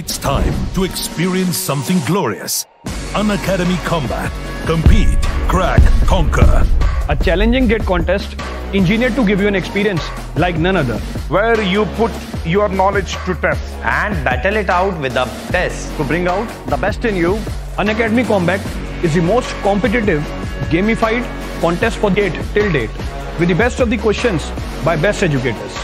It's time to experience something glorious. An academy Combat. Compete, crack, conquer. A challenging get contest engineered to give you an experience like none other. Where you put your knowledge to test. And battle it out with a test. To bring out the best in you, An academy Combat is the most competitive, gamified contest for date till date. With the best of the questions by best educators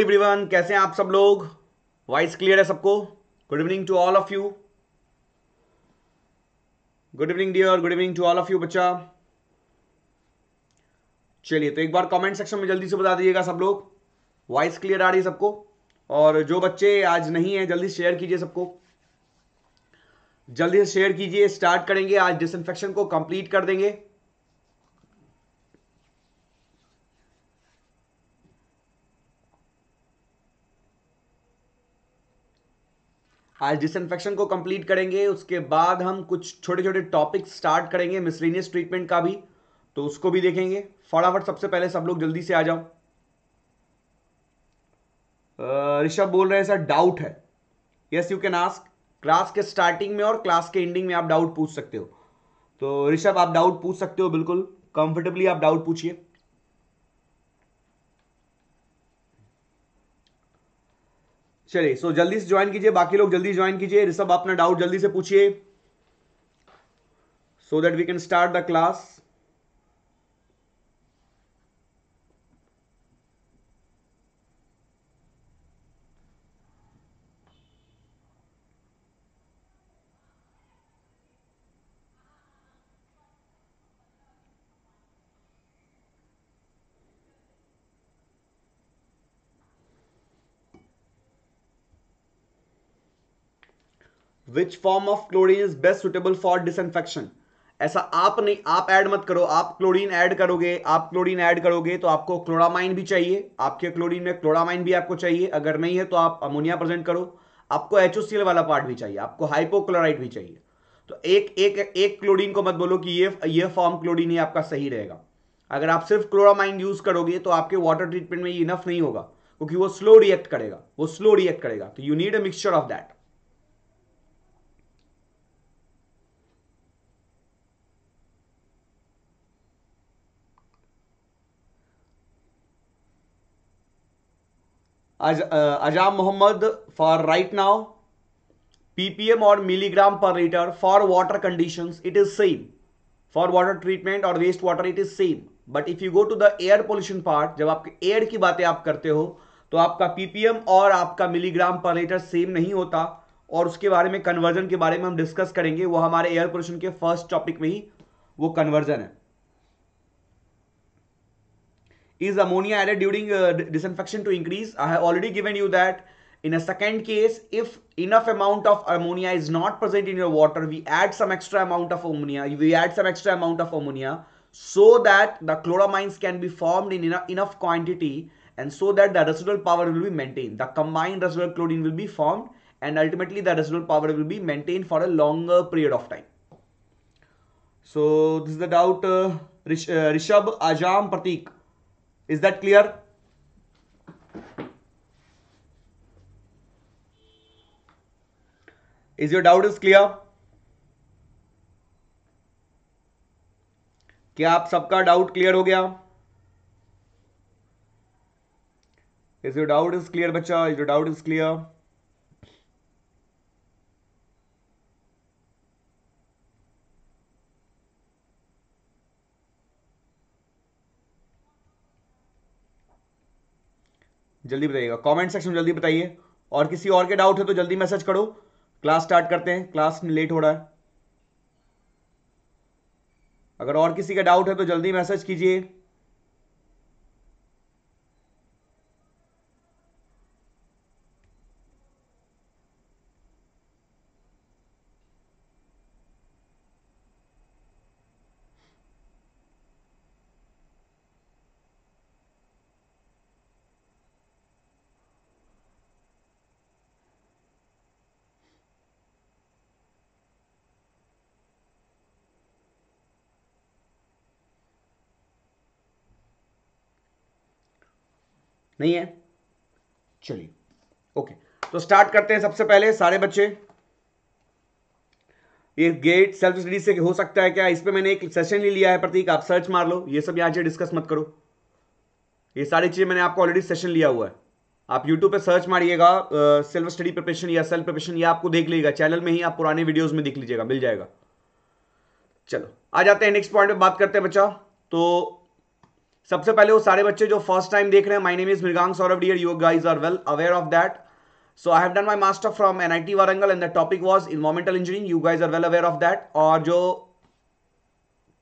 everyone कैसे हैं आप सब लोग voice clear है सबको good evening to all of you good evening dear good evening to all of you बच्चा चलिए तो एक बार कमेंट सेक्शन में जल्दी से बता दीजिएगा सब लोग वॉइस क्लियर आ रही है सबको और जो बच्चे आज नहीं है जल्दी शेयर कीजिए सबको जल्दी से शेयर कीजिए स्टार्ट करेंगे आज डिसइंफेक्शन को कंप्लीट कर देंगे आज डिसइनफेक्शन को कंप्लीट करेंगे उसके बाद हम कुछ छोटे छोटे टॉपिक स्टार्ट करेंगे मिसलिनियस ट्रीटमेंट का भी तो उसको भी देखेंगे फटाफट सबसे पहले सब लोग जल्दी से आ जाओ ऋषभ बोल रहे हैं सर डाउट है yes you can ask class के स्टार्टिंग में और क्लास के एंडिंग में आप डाउट पूछ सकते हो तो ऋषभ आप डाउट पूछ सकते हो बिल्कुल कंफर्टेबली आप डाउट पूछिए चलिए सो जल्दी से ज्वाइन कीजिए बाकी लोग जल्दी ज्वाइन कीजिए ऋषभ अपना डाउट जल्दी से पूछिए so that we can start the class which form of chlorine is best suitable for disinfection ऐसा आप नहीं आप ऐड मत करो आप क्लोरीन ऐड करोगे आप क्लोरीन ऐड करोगे तो आपको क्लोरामाइन भी चाहिए आपके क्लोरीन में क्लोरामाइन भी आपको चाहिए अगर नहीं है तो आप अमोनिया प्रेजेंट करो आपको एच वाला पार्ट भी चाहिए आपको हाइपोक्लोराइड भी चाहिए तो एक एक एक क्लोरीन को मत बोलो कि ये ये फॉर्म क्लोरीन ही आपका सही रहेगा अगर आप सिर्फ क्लोरामाइन यूज करोगे तो आपके वाटर ट्रीटमेंट में ये इनफ नहीं होगा क्योंकि वो स्लो रिएक्ट करेगा वो स्लो रिएक्ट करेगा तो you need a mixture of that Azam Mohammad for right now PPM और milligram per litre for water condition it is same for water treatment और waste water it is same but if you go to the air pollution part जब आपके air की बातें आप करते हो तो आपका पीपीएम और आपका मिलीग्राम पर लीटर सेम नहीं होता और उसके बारे में कन्वर्जन के बारे में हम डिस्कस करेंगे वो हमारे एयर पोल्यूशन के फर्स्ट टॉपिक में ही वो कन्वर्जन है is ammonia added during uh, disinfection to increase? I have already given you that. In a second case, if enough amount of ammonia is not present in your water, we add some extra amount of ammonia. We add some extra amount of ammonia so that the chloramines can be formed in enough, enough quantity and so that the residual power will be maintained. The combined residual chlorine will be formed and ultimately the residual power will be maintained for a longer period of time. So this is the doubt uh, Rish, uh, Ajam Pratik. is that clear is your doubt is clear क्या आप सबका doubt clear हो गया is your doubt is clear बच्चा is your doubt is clear जल्दी बताइएगा comment section में जल्दी बताइए और किसी और के डाउट है तो जल्दी मैसेज करो क्लास स्टार्ट करते हैं क्लास में लेट हो रहा है अगर और किसी का डाउट है तो जल्दी मैसेज कीजिए नहीं है चलिए ओके तो स्टार्ट करते हैं सबसे पहले सारे बच्चे ये गेट सेल्फ स्टडी से हो सकता है क्या इस पर मैंने एक सेशन ले लिया है प्रतीक आप सर्च मार लो ये सब यहाँ से डिस्कस मत करो ये सारी चीज़ें मैंने आपको ऑलरेडी सेशन लिया हुआ है आप YouTube पे सर्च मारिएगा सेल्फ स्टडी प्रिपरेशन या सेल्फ प्रिपरेशन या आपको देख लीजिएगा चैनल में ही आप पुराने वीडियोस में देख लीजिएगा मिल जाएगा चलो आ जाते हैं नेक्स्ट पॉइंट पे बात करते हैं बच्चा तो सबसे पहले वो सारे बच्चे जो फर्स्ट टाइम देख रहे हैं my name is Mrigank Saurabh dear you guys are well aware of that so I have done my master from N I T Warangal and the topic was in environmental engineering you guys are well aware of that और जो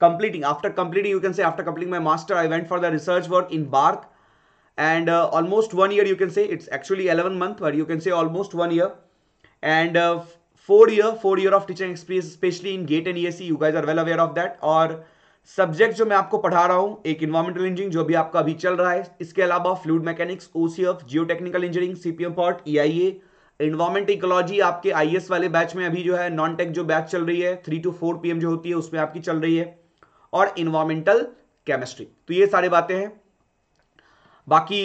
completing after completing you can say after completing my master I went for the research work in BARC and almost one year you can say it's actually eleven month और you can say almost one year and four year four year of teaching experience specially in GATE and E S C you guys are well aware of that और subject जो मैं आपको पढ़ा रहा हूं एक environmental engineering जो भी आपका अभी चल रहा है इसके अलावा fluid mechanics OCF geotechnical engineering CPM PERT EIA environment ecology आपके आईएएस e वाले बैच में अभी जो है नॉन टेक जो बैच चल रही है थ्री टू फोर पीएम जो होती है उसमें आपकी चल रही है और इन्वायरमेंटल केमिस्ट्री तो ये सारी बातें हैं बाकी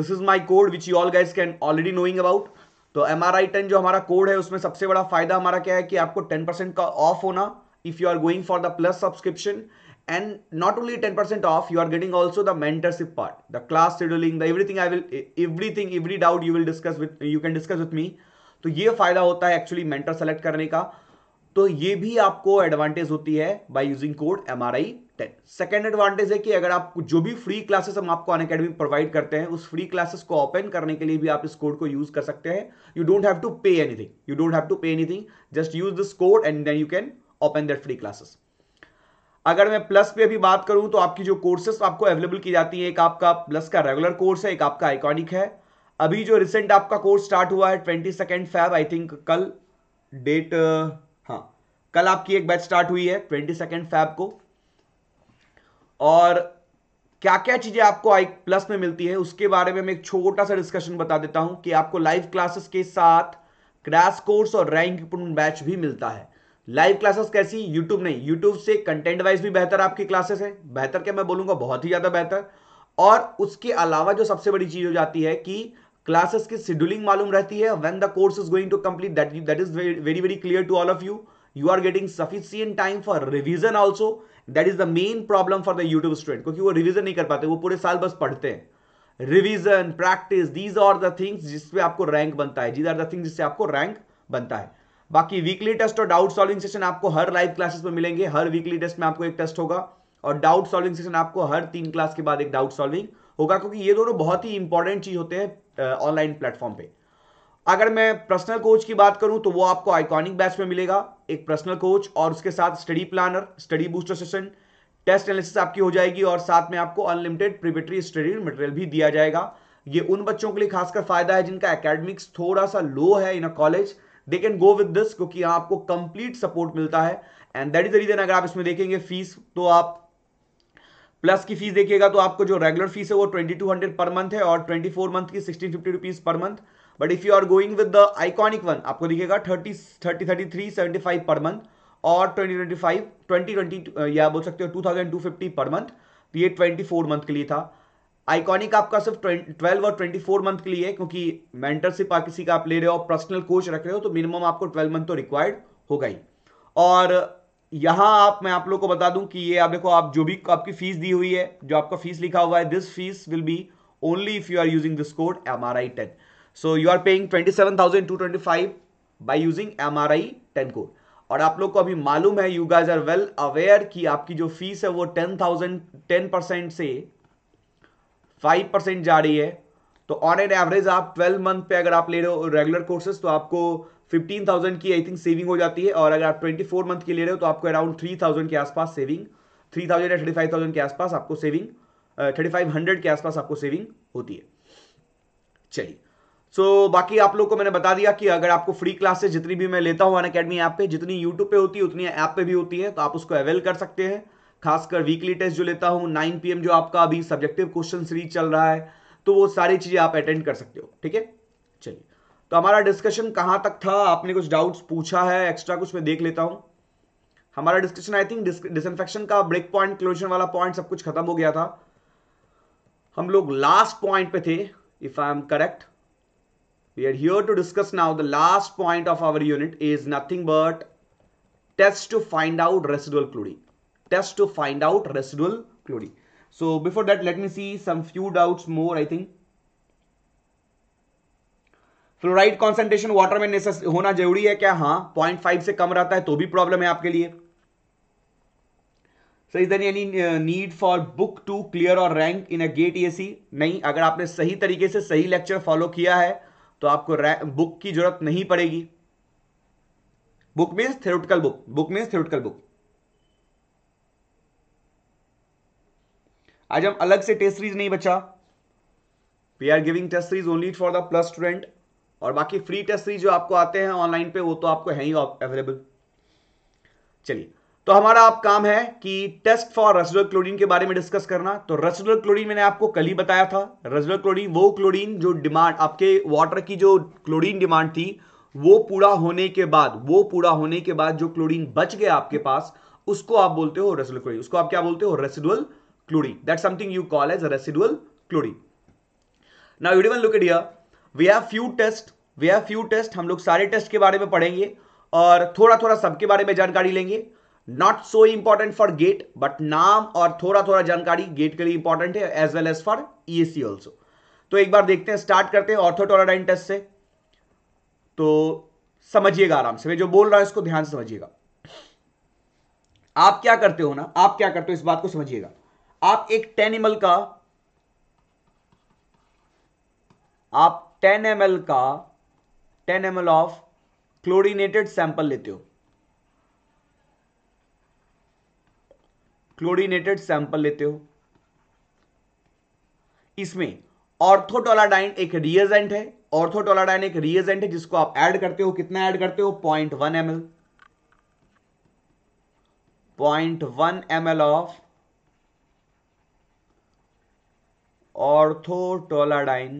this is my code which you all guys can already knowing about तो एम आर आई टेन जो हमारा कोड है उसमें सबसे बड़ा फायदा हमारा क्या है कि आपको टेन परसेंट का ऑफ होना if you are going for the plus subscription and not only 10% off you are getting also the mentorship part the class scheduling the everything i will everything every doubt you will discuss with you can discuss with me तो ये फायदा होता है actually mentor select करने का तो ये भी आपको एडवांटेज होती है by using code M R I ten second advantage है कि अगर आप जो भी फ्री क्लासेस हम आपको अन अकेडमी प्रोवाइड करते हैं उस फ्री क्लासेस को ओपन करने के लिए भी आप इस कोड को यूज कर सकते हैं you don't have to pay anything you don't have to pay anything just use this code and then you can open that free classes अगर मैं प्लस पे भी बात करूं तो आपकी जो कोर्सेस आपको अवेलेबल की जाती है एक आपका प्लस का रेगुलर कोर्स है एक आपका आइकॉनिक है अभी जो रिसेंट आपका कोर्स स्टार्ट हुआ है twenty second Feb I think कल डेट हाँ कल आपकी एक बैच स्टार्ट हुई है ट्वेंटी सेकेंड फैब को और क्या क्या चीज़ें आपको आई प्लस में मिलती है उसके बारे में मैं एक छोटा सा डिस्कशन बता देता हूं कि आपको लाइव क्लासेस के साथ क्रैश कोर्स और रैंक बैच भी मिलता है लाइव क्लासेस कैसी यूट्यूब नहीं यूट्यूब से कंटेंट वाइज भी बेहतर आपकी क्लासेस है बेहतर क्या मैं बोलूंगा बहुत ही ज़्यादा बेहतर और उसके अलावा जो सबसे बड़ी चीज़ हो जाती है कि क्लासेस की शेड्यूलिंग मालूम रहती है when the course is going to complete that that is very very clear to all of you you are getting sufficient time for revision also that is the main problem for the YouTube student क्योंकि वो revision नहीं कर पाते वो पूरे साल बस पढ़ते हैं revision practice these are the things जिसपे आपको रैंक बनता है दीज आर द थिंग्स जिससे आपको रैंक बनता है बाकी वीकली टेस्ट और डाउट सॉल्विंग सेशन आपको हर लाइव क्लासेस में मिलेंगे हर वीकली टेस्ट में आपको एक टेस्ट होगा और डाउट सॉल्विंग सेशन आपको हर तीन क्लास के बाद एक डाउट सॉल्विंग होगा क्योंकि ये दोनों बहुत ही इंपॉर्टेंट चीज होते हैं ऑनलाइन प्लेटफॉर्म पे अगर मैं पर्सनल कोच की बात करूं तो वो आपको आइकॉनिक बैच में मिलेगा एक पर्सनल कोच और उसके साथ study planner study booster session test analysis आपकी हो जाएगी और साथ में आपको अनलिमिटेड प्रिपेटरी स्टडी मटेरियल भी दिया जाएगा ये उन बच्चों के लिए खासकर फायदा है जिनका एकेडमिक्स थोड़ा सा लो है in a college they can go with this क्योंकि आपको कंप्लीट सपोर्ट मिलता है and that is the reason अगर आप इसमें देखेंगे फीस तो आप प्लस की फीस देखिएगा तो आपको जो रेगुलर फीस है वो 2200 पर मंथ है और 24 मंथ की 1650 rupees per month but if you are going with the iconic one आपको दिखेगा 30 30 33 75 पर मंथ और 2025 2020 या बोल सकते हो 2250 पर मंथ तो ये 24 मंथ के लिए था आइकॉनिक आपका सिर्फ ट्वेल्व और ट्वेंटी फोर मंथ के लिए क्योंकि मेंटरशिप किसी का आप ले रहे हो पर्सनल कोच रख रहे हो तो मिनिमम आपको ट्वेल्व मंथ तो रिक्वायर्ड होगा ही और यहाँ आप मैं आप लोग को बता दूं कि ये आप देखो आप जो भी आपकी फीस दी हुई है जो आपका फीस लिखा हुआ है this fees will be only if you are using this code M R I ten so you are paying twenty seven thousand to twenty five by using M R I ten code और आप लोग को अभी मालूम है you guys are well aware कि आपकी जो फीस है वो टेन थाउजेंड टेन परसेंट से फाइव परसेंट जा रही है तो ऑन एन एवरेज आप ट्वेल्व मंथ पे अगर आप ले रहे हो रेगुलर कोर्सेज तो आपको फिफ्टीन थाउजेंड की आई थिंक सेविंग हो जाती है और अगर आप ट्वेंटी फोर मंथ की ले रहे हो तो आपको अराउंड थ्री थाउजेंड के आसपास सेविंग थ्री थाउजेंड या थर्टी फाइव थाउजेंड के आसपास आपको सेविंग थर्टी फाइव हंड्रेड के आसपास आपको सेविंग होती है चलिए सो so, बाकी आप लोग को मैंने बता दिया कि अगर आपको फ्री क्लासेस जितनी भी मैं लेता हूँ अन अकेडमी ऐप पे जितनी यूट्यूब पे होती है उतनी ऐप पे भी होती है तो आप उसको अवेल कर सकते हैं खासकर वीकली टेस्ट जो लेता हूँ नाइन पी जो आपका अभी सब्जेक्टिव क्वेश्चन सीरीज चल रहा है तो वो सारी चीज़ें आप अटेंड कर सकते हो ठीक है चलिए तो हमारा डिस्कशन कहाँ तक था आपने कुछ डाउट्स पूछा है एक्स्ट्रा कुछ मैं देख लेता हूँ हमारा डिस्कशन आई थिंक डिसइनफेक्शन का ब्रेक पॉइंट क्लोजन वाला पॉइंट सब कुछ खत्म हो गया था हम लोग लास्ट पॉइंट पे थे if I am correct we are here to discuss now the last point of our unit is nothing but test to find out residual chlorine test to find out residual chlorine. So before that, let me see some few doubts more, I think. Fluoride concentration water में होना जरूरी है क्या हाँ point five से कम रहता है तो भी प्रॉब्लम है आपके लिए sir is any need for book to clear और rank in a GATE ESE नहीं अगर आपने सही तरीके से सही लेक्चर फॉलो किया है तो आपको बुक की जरूरत नहीं पड़ेगी book means theoretical book book means theoretical book आज हम अलग से टेस्ट सीरीज नहीं बचा we are giving test series only for the plus student और बाकी फ्री टेस्ट सीरीज जो आपको आते हैं ऑनलाइन पे वो तो आपको है ही अवेलेबल चलिए तो हमारा आप काम है कि टेस्ट फॉर रसडोल क्लोरीन के बारे में डिस्कस करना तो रसडोल क्लोरीन मैंने आपको कल ही बताया था रसडोल क्लोरीन वो क्लोरीन जो डिमांड आपके वाटर की जो क्लोरीन डिमांड थी वो पूरा होने के बाद वो पूरा होने के बाद जो क्लोरीन बच गया आपके पास उसको आप बोलते हो रेसिडुअल क्लोरीन उसको आप क्या बोलते हो residual chlorine. That's something you call as residual chlorine. Now you even look at here. We have few test. We have few test. हम लोग सारे टेस्ट के बारे में पढ़ेंगे और थोड़ा थोड़ा सबके बारे में जानकारी लेंगे not so important for GATE but नाम और थोड़ा थोड़ा जानकारी गेट के लिए इंपॉर्टेंट है as well as for ESE also तो एक बार देखते हैं स्टार्ट करते हैं ऑर्थोटोराडाइन टेस्ट से तो समझिएगा आराम से मैं जो बोल रहा हूं इसको ध्यान से समझिएगा आप क्या करते हो ना आप क्या करते हो इस बात को समझिएगा आप एक टेन एम का आप टेन एम का ten M of chlorinated sample लेते हो क्लोरिनेटेड सैंपल लेते हो इसमें ऑर्थोटोलाडाइन एक रिएजेंट है ऑर्थोटोलाडाइन एक रिएजेंट है जिसको आप ऐड करते हो कितना ऐड करते हो point one M L point one M L of orthotolidine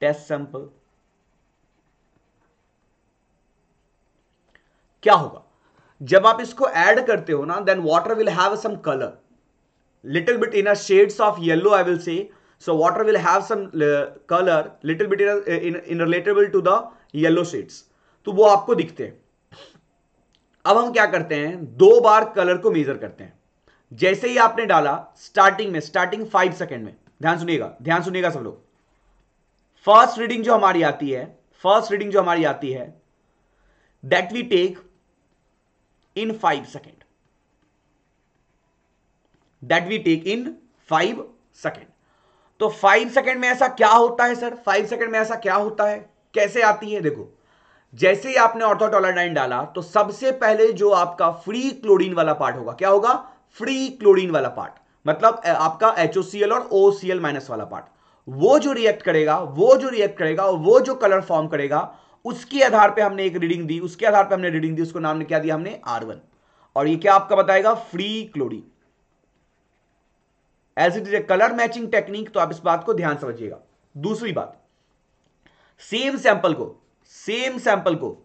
test sample क्या होगा जब आप इसको ऐड करते हो ना then water will have some colour little bit in a shades of yellow I will say so water will have some colour little bit in in relatable to the yellow shades तो वो आपको दिखते हैं अब हम क्या करते हैं दो बार कलर को मेजर करते हैं जैसे ही आपने डाला स्टार्टिंग में स्टार्टिंग फाइव सेकेंड में ध्यान सुनिएगा ध्यान सुनिएगा सब लोग फर्स्ट रीडिंग जो हमारी आती है फर्स्ट रीडिंग जो हमारी आती है that we take in five second that we take in five second तो फाइव सेकेंड में ऐसा क्या होता है सर फाइव सेकेंड में ऐसा क्या होता है कैसे आती है देखो जैसे ही आपने ऑर्थोटोलाडाइन डाला तो सबसे पहले जो आपका फ्री क्लोरीन वाला पार्ट होगा क्या होगा फ्री क्लोरीन वाला पार्ट मतलब आपका एच और ओ माइनस वाला पार्ट वो जो रिएक्ट करेगा वो जो रिएक्ट करेगा वो जो कलर फॉर्म करेगा उसके आधार पे हमने एक रीडिंग दी उसके आधार पे हमने रीडिंग दी उसको नाम क्या दिया हमने आर वन और ये क्या आपका बताएगा free chlorine as it is a colour matching technique तो आप इस बात को ध्यान समझिएगा दूसरी बात सेम सैंपल को सेम सैंपल को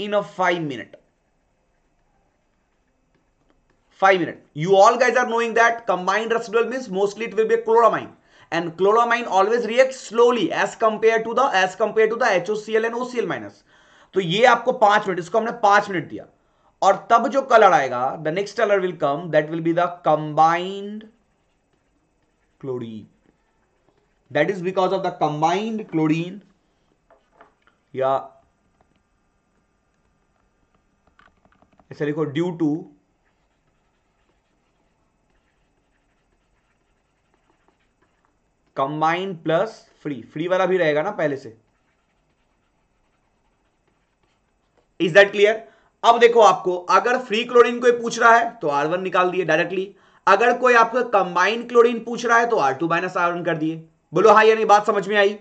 in a five minute 5 minutes. You all guys are knowing that combined residual means mostly it will be a chloramine. And chloramine always reacts slowly as compared to the as compared to the HOCl and OCl minus. तो ये आपको पांच minute इसको हमने पांच minute दिया और तब जो कलर आएगा the next colour will come that will be the combined chlorine that is because of the combined chlorine या ऐसे लिखो due to combine plus free free वाला भी रहेगा ना पहले से इज दैट क्लियर अब देखो आपको अगर फ्री क्लोरीन कोई पूछ रहा है तो आर वन निकाल दिए डायरेक्टली अगर कोई आपको कंबाइंड क्लोरीन पूछ रहा है तो R two minus R one कर दिए बोलो हाँ यानी बात समझ में आई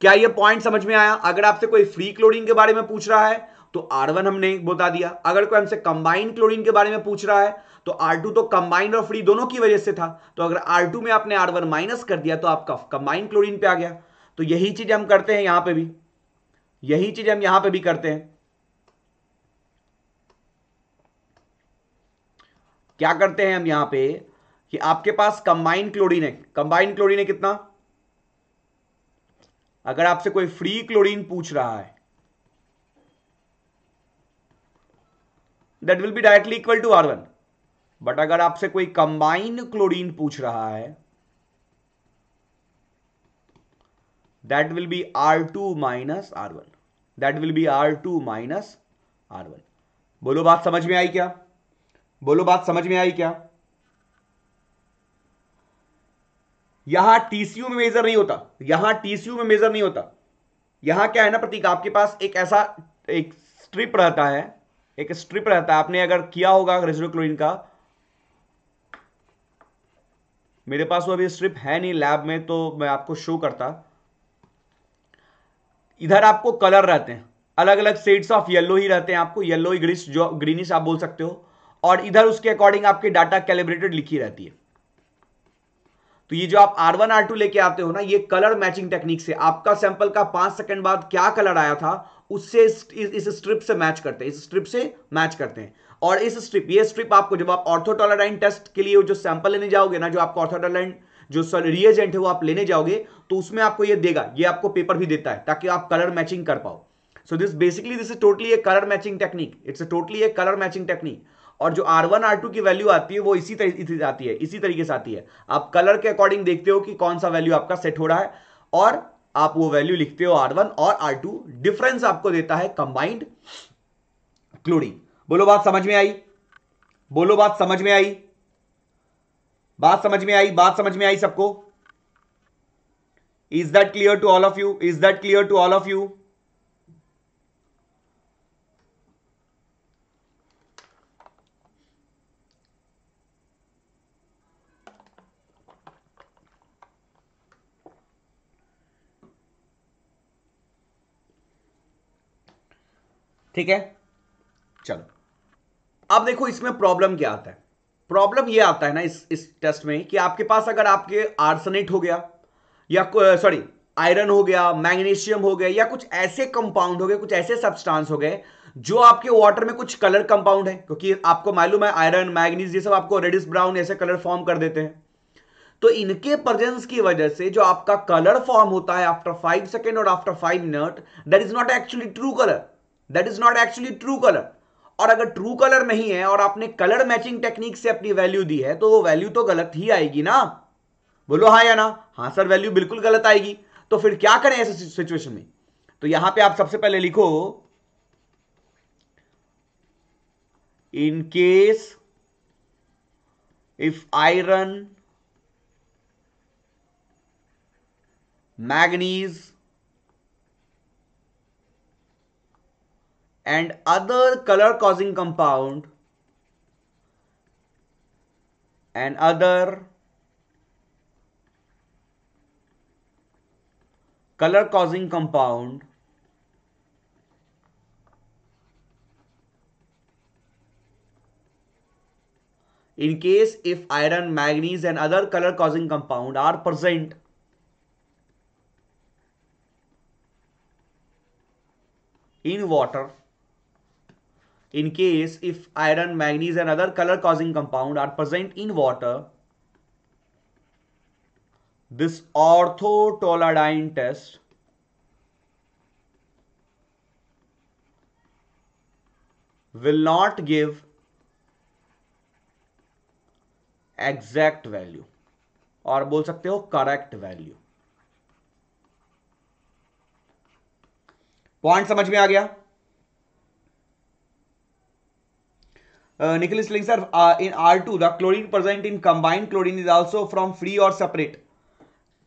क्या ये पॉइंट समझ में आया अगर आपसे कोई फ्री क्लोरीन के बारे में पूछ रहा है तो R1 हमने बता दिया अगर कोई हमसे कंबाइंड क्लोरीन के बारे में पूछ रहा है तो R2 तो कंबाइंड और फ्री दोनों की वजह से था तो अगर R2 में आपने R1 माइनस कर दिया तो आपका कंबाइंड क्लोरीन पे आ गया तो यही चीज हम करते हैं यहां पे भी यही चीज हम यहां पे भी करते हैं क्या करते हैं हम यहां पे कि आपके पास कंबाइंड क्लोरीन है कंबाइंड क्लोरीन है कितना अगर आपसे कोई फ्री क्लोरीन पूछ रहा है that will be directly equal to R one but अगर आपसे कोई कंबाइन क्लोरीन पूछ रहा है that will be R two minus R one that will be R two minus R one बोलो बात समझ में आई क्या बोलो बात समझ में आई क्या यहां टीसीयू में मेजर नहीं होता यहां टीसीयू में मेजर नहीं होता यहां क्या है ना प्रतीक आपके पास एक ऐसा एक स्ट्रिप रहता है एक स्ट्रिप रहता है आपने अगर किया होगा रेजिडोक्लोरिन का मेरे पास वो अभी स्ट्रिप है नहीं लैब में तो मैं आपको शो करता इधर आपको कलर रहते हैं अलग अलग शेड्स ऑफ येलो ही रहते हैं आपको येलो ही ग्रीस जो ग्रीनिश आप बोल सकते हो और इधर उसके अकॉर्डिंग आपके डाटा कैलिब्रेटेड लिखी रहती है तो ये जो आप R1 R2 लेके आते हो ना ये कलर मैचिंग टेक्निक से आपका सैंपल का पांच सेकंड बाद क्या कलर आया था उससे इस, स्ट्रिप से मैच करते हैं इस स्ट्रिप से मैच करते हैं और इस स्ट्रिप ये स्ट्रिप आपको जब आप ऑर्थोटोलाडाइन टेस्ट के लिए जो सैंपल लेने जाओगे ना जो आपको ऑर्थोटोलाइन जो रिएजेंट है वो आप लेने जाओगे तो उसमें आपको ये देगा ये आपको पेपर भी देता है ताकि आप कलर मैचिंग कर पाओ so this basically this is totally a colour matching technique it's totally a colour matching technique और जो R1 R2 की वैल्यू आती है वो इसी तरीके से आती है इसी तरीके से आती है आप कलर के अकॉर्डिंग देखते हो कि कौन सा वैल्यू आपका सेट हो रहा है और आप वो वैल्यू लिखते हो आर वन और आर टू डिफरेंस आपको देता है कंबाइंड क्लोरीन बोलो बात समझ में आई बोलो बात समझ में आई बात समझ में आई बात समझ में आई सबको is that clear to all of you is that clear to all of you ठीक है चलो अब देखो इसमें प्रॉब्लम क्या आता है प्रॉब्लम ये आता है ना इस इस टेस्ट में कि आपके पास अगर आपके आर्सनेट हो गया या सॉरी आयरन हो गया मैग्नीशियम हो गया या कुछ ऐसे कंपाउंड हो गए कुछ ऐसे सब्सटेंस हो गए जो आपके वाटर में कुछ कलर कंपाउंड है क्योंकि आपको मालूम है आयरन मैग्नीज ये सब आपको रेडिस ब्राउन ऐसे कलर फॉर्म कर देते हैं तो इनके प्रेजेंस की वजह से जो आपका कलर फॉर्म होता है आफ्टर फाइव सेकेंड और after five minute that is not actually true colour that is not actually true colour और अगर ट्रू कलर नहीं है और आपने कलर मैचिंग टेक्निक से अपनी वैल्यू दी है तो वो वैल्यू तो गलत ही आएगी ना बोलो हाँ या ना हाँ सर वैल्यू बिल्कुल गलत आएगी तो फिर क्या करें ऐसे सिचुएशन में तो यहां पे आप सबसे पहले लिखो in case if iron manganese and other color causing compound and other color causing compound in case if iron manganese and other color causing compound are present in water in case if iron manganese and other color causing compound are present in water this ortho orthotoluidine test will not give exact value or bol sakte ho correct value point समझ में आ गया Uh, Nicholas sir in R two the chlorine present in combined chlorine is also from free और separate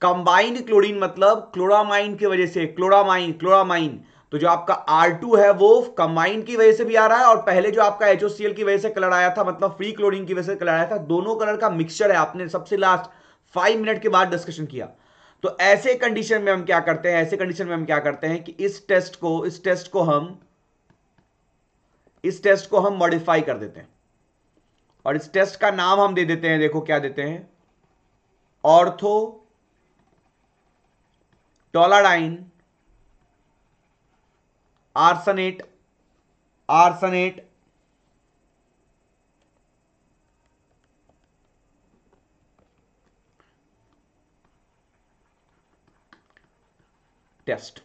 combined chlorine मतलब chloramine की वजह से chloramine chloramine तो जो आपका R2 है वो कंबाइन की वजह से भी आ रहा है और पहले जो आपका HOCl की वजह से कलर आया था मतलब फ्री क्लोरीन की वजह से कलर आया था दोनों कलर का मिक्सचर है आपने सबसे लास्ट फाइव मिनट के बाद डिस्कशन किया तो ऐसे कंडीशन में हम क्या करते हैं ऐसे कंडीशन में हम क्या करते हैं कि इस टेस्ट को इस टेस्ट को हम इस टेस्ट को हम मॉडिफाई कर देते हैं और इस टेस्ट का नाम हम दे देते हैं देखो क्या देते हैं ऑर्थो टोलाडाइन आर्सनेट आर्सनेट टेस्ट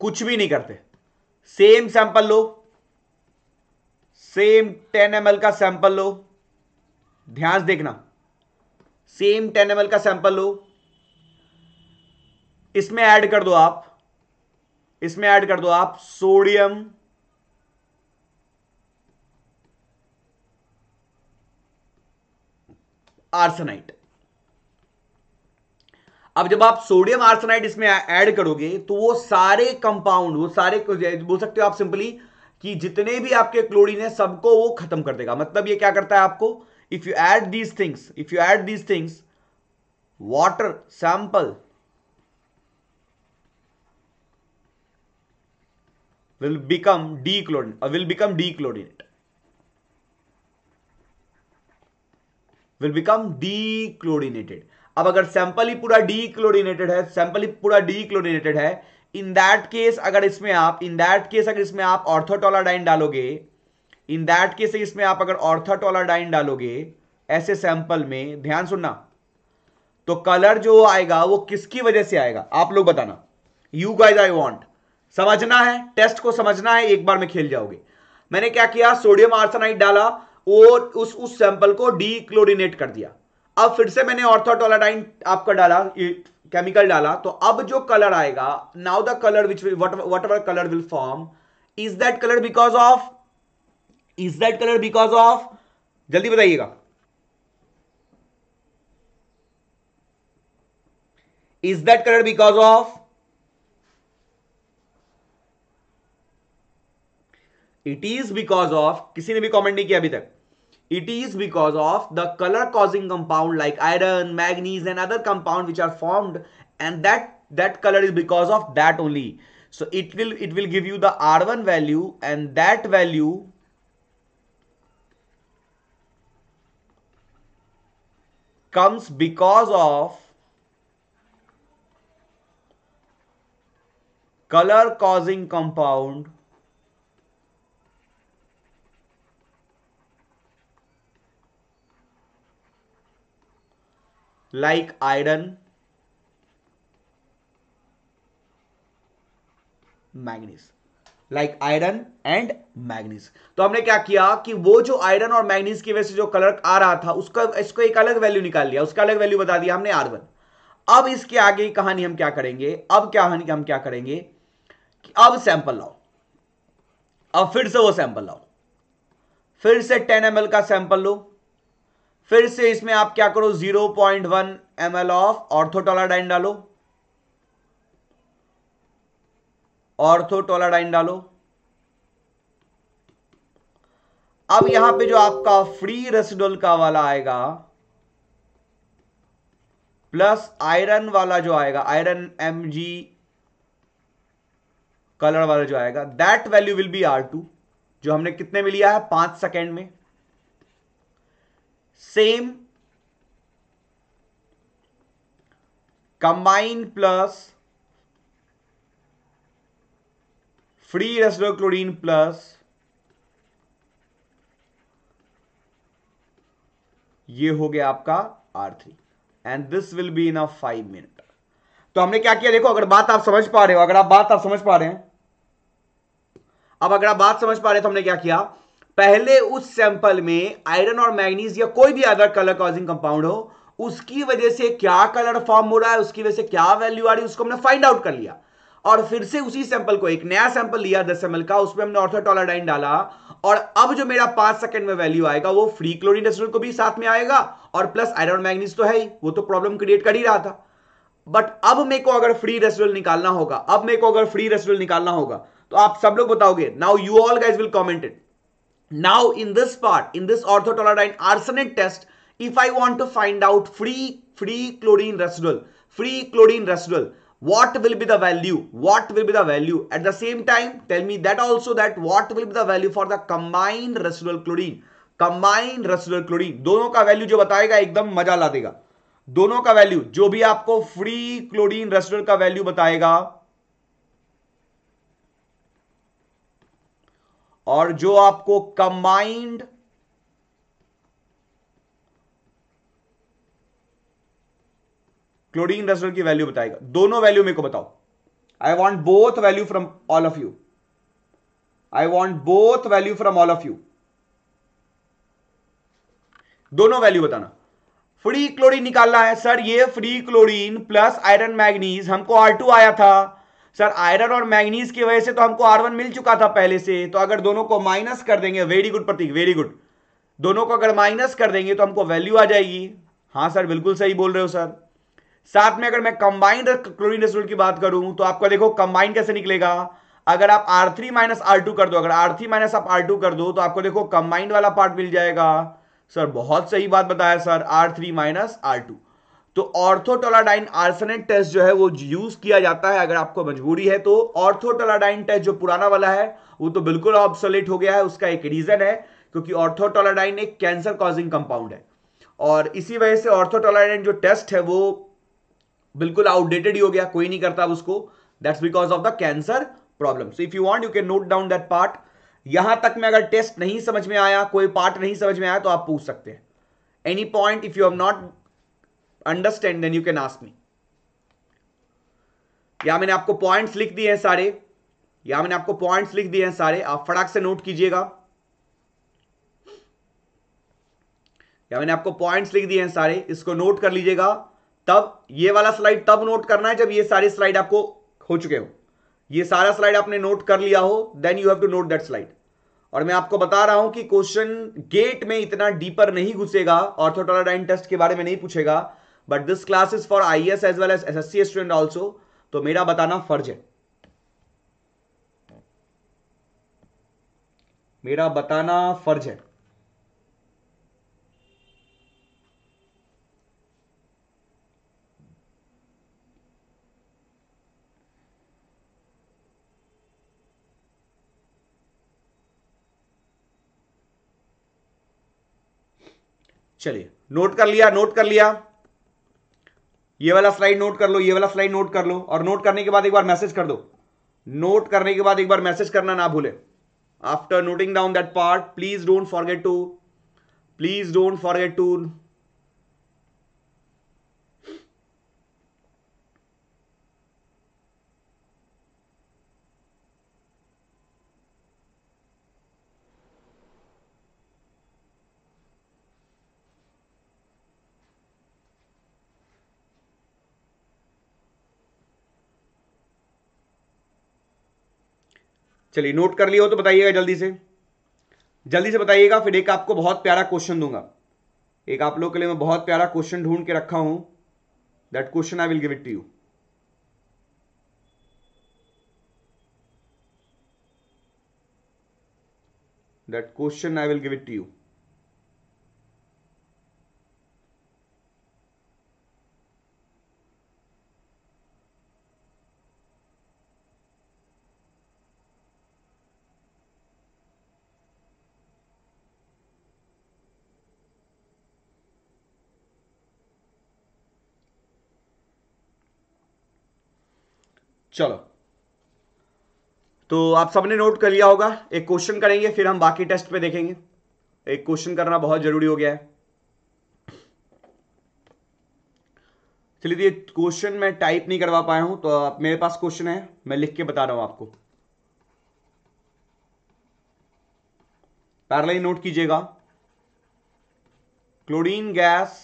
कुछ भी नहीं करते सेम सैंपल लो सेम 10 एम का सैंपल लो ध्यान से देखना सेम 10 एम का सैंपल लो इसमें ऐड कर दो आप इसमें ऐड कर दो आप सोडियम आर्सेनाइट अब जब आप सोडियम आर्सेनाइड इसमें ऐड करोगे तो वो सारे कंपाउंड वो सारे बोल सकते हो आप सिंपली कि जितने भी आपके क्लोरीन है सबको वो खत्म कर देगा मतलब ये क्या करता है आपको if you add these things if you add these things water sample will become dechlorine will become dechlorinate will become dechlorinated अब अगर सैंपल ही पूरा डी क्लोरिनेटेड है सैंपल ही पूरा डी क्लोरिनेटेड है इन दैट केस अगर इसमें आप इन दैट केस अगर इसमें आप ऑर्थोटोलाडाइन डालोगे इन दैट केस इसमें आप अगर ऑर्थोटोलाडाइन डालोगे ऐसे सैंपल में ध्यान सुनना तो कलर जो आएगा वो किसकी वजह से आएगा आप लोग बताना यू गाइज आई वॉन्ट समझना है टेस्ट को समझना है एक बार में खेल जाओगे मैंने क्या किया सोडियम आर्सनाइट डाला और उस उस सैंपल को डीक्लोरिनेट कर दिया अब फिर से मैंने ऑर्थोटोलाडाइन आपका डाला केमिकल डाला तो अब जो कलर आएगा now the colour which whatever colour will form is that colour because of is that colour because of जल्दी बताइएगा is that colour because of it is because of किसी ने भी कमेंट नहीं किया अभी तक It is because of the color causing compound like iron, manganese and other compound which are formed and that, that color is because of that only. So it will, it will give you the R1 value and that value comes because of color causing compound like iron manganese like iron and manganese तो हमने क्या किया कि वो जो iron और manganese की वजह से जो कलर आ रहा था उसका इसको एक अलग वैल्यू निकाल लिया उसका अलग वैल्यू बता दिया हमने आर वन अब इसके आगे कहानी हम क्या करेंगे अब क्या कहानी हम क्या करेंगे कि अब सैंपल लाओ अब फिर से वो सैंपल लाओ फिर से टेन एम का सैंपल लो फिर से इसमें आप क्या करो 0.1 point one M L of orthotolidine डालो ऑर्थोटोलाडाइन डालो अब यहां पे जो आपका फ्री रेसिडोल का वाला आएगा प्लस आयरन वाला जो आएगा आयरन एम जी कलर वाला जो आएगा that value will be R two जो हमने कितने में लिया है पांच सेकेंड में same combine plus free residual chlorine plus ये हो गया आपका R three and this will be in a five minute तो हमने क्या किया देखो अगर बात आप समझ पा रहे हो अगर आप बात आप समझ पा रहे हैं अब अगर आप बात समझ पा रहे हैं तो हमने क्या किया पहले उस सैंपल में आयरन और मैग्नीज या कोई भी अदर कलर कॉजिंग कंपाउंड हो उसकी वजह से क्या कलर फॉर्म हो रहा है उसकी वजह से क्या वैल्यू आ रही है उसको हमने फाइंड आउट कर लिया और फिर से उसी सैंपल को एक नया सैंपल लिया दस एम का उसमें हमने ऑर्थोटोलाडाइन डाला और अब जो मेरा पांच सेकंड में वैल्यू आएगा वो फ्री क्लोरिन को भी साथ में आएगा और प्लस आयरन मैग्नीज तो है ही वो तो प्रॉब्लम क्रिएट कर ही रहा था बट अब मेरे को अगर फ्री रेस्टोरल निकालना होगा अब मेरे को अगर फ्री रेस्टोरल निकालना होगा तो आप सब लोग बताओगे now you all guys will commented Now in this part, in this orthotoladine arsenic test, if I want to find out free, free chlorine residual, free chlorine residual, what will be the value what will be the value at the same time tell me that also that what will be the value for the combined residual chlorine combined residual chlorine दोनों का value जो बताएगा एकदम मजा ला देगा दोनों का value जो भी आपको free chlorine residual का value बताएगा और जो आपको कंबाइंड क्लोरीन रेजोनेंस की वैल्यू बताएगा दोनों वैल्यू मेरे को बताओ I want both value from all of you I want both value from all of you दोनों वैल्यू बताना फ्री क्लोरीन निकालना है सर ये free chlorine plus iron manganese हमको आर टू आया था सर आयरन और मैग्नीज की वजह से तो हमको आर मिल चुका था पहले से तो अगर दोनों को माइनस कर देंगे very good Prateek very good दोनों को अगर माइनस कर देंगे तो हमको वैल्यू आ जाएगी हाँ सर बिल्कुल सही बोल रहे हो सर साथ में अगर मैं कंबाइंड क्लोरीन रेसोल्ट की बात करूं तो आपको देखो कंबाइंड कैसे निकलेगा अगर आप R three minus R two कर दो अगर आर थ्री माइनस आप आर टू कर दो तो आपको देखो कंबाइंड वाला पार्ट मिल जाएगा सर बहुत सही बात बताया sir R three minus R two तो ऑर्थोटोलाडाइन आर्सेनेट टेस्ट जो है वो यूज किया जाता है अगर आपको मजबूरी है तो ऑर्थोटोलाडाइन टेस्ट जो पुराना वाला है वो तो बिल्कुल ऑब्सोलेट हो गया है उसका एक रीजन है क्योंकि ऑर्थोटोलाडाइन एक कैंसर कॉजिंग कंपाउंड है और इसी वजह से ऑर्थोटोलाडाइन जो टेस्ट है वो बिल्कुल आउटडेटेड ही हो गया कोई नहीं करता उसको that's because of the cancer problem so if you want you can note down that part यहां तक में अगर टेस्ट नहीं समझ में आया कोई पार्ट नहीं समझ में आया तो आप पूछ सकते हैं any point if you have not understand then you can ask me या मैंने आपको पॉइंट्स लिख दिए हैं सारे या मैंने आपको पॉइंट्स लिख दिए हैं सारे आप फटाक से नोट कीजिएगा या मैंने आपको पॉइंट्स लिख दिए हैं सारे इसको नोट कर लीजिएगा तब ये वाला स्लाइड तब नोट करना है जब ये सारे स्लाइड आपको हो चुके हो ये सारा स्लाइड आपने नोट कर लिया हो then you have to note that slide और मैं आपको बता रहा हूं कि क्वेश्चन गेट में इतना डीपर नहीं घुसेगा ऑर्थोटोलाडाइन टेस्ट के बारे में नहीं पूछेगा but this class is for I S as well as S S C student also तो मेरा बताना फर्ज है मेरा बताना फर्ज है चलिए नोट कर लिया नोट कर लिया ये वाला स्लाइड नोट कर लो ये वाला स्लाइड नोट कर लो और नोट करने के बाद एक बार मैसेज कर दो नोट करने के बाद एक बार मैसेज करना ना भूले after noting down that part please don't forget to please don't forget to चलिए नोट कर लिया हो तो बताइएगा जल्दी से जल्दी से बताइएगा फिर एक आपको बहुत प्यारा क्वेश्चन दूंगा एक आप लोग के लिए मैं बहुत प्यारा क्वेश्चन ढूंढ के रखा हूं that question I will give it to you that question I will give it to you चलो तो आप सबने नोट कर लिया होगा एक क्वेश्चन करेंगे फिर हम बाकी टेस्ट पे देखेंगे एक क्वेश्चन करना बहुत जरूरी हो गया है चलिए क्वेश्चन तो मैं टाइप नहीं करवा पाया हूं तो आप मेरे पास क्वेश्चन है मैं लिख के बता रहा हूं आपको पैरल नोट कीजिएगा क्लोरीन गैस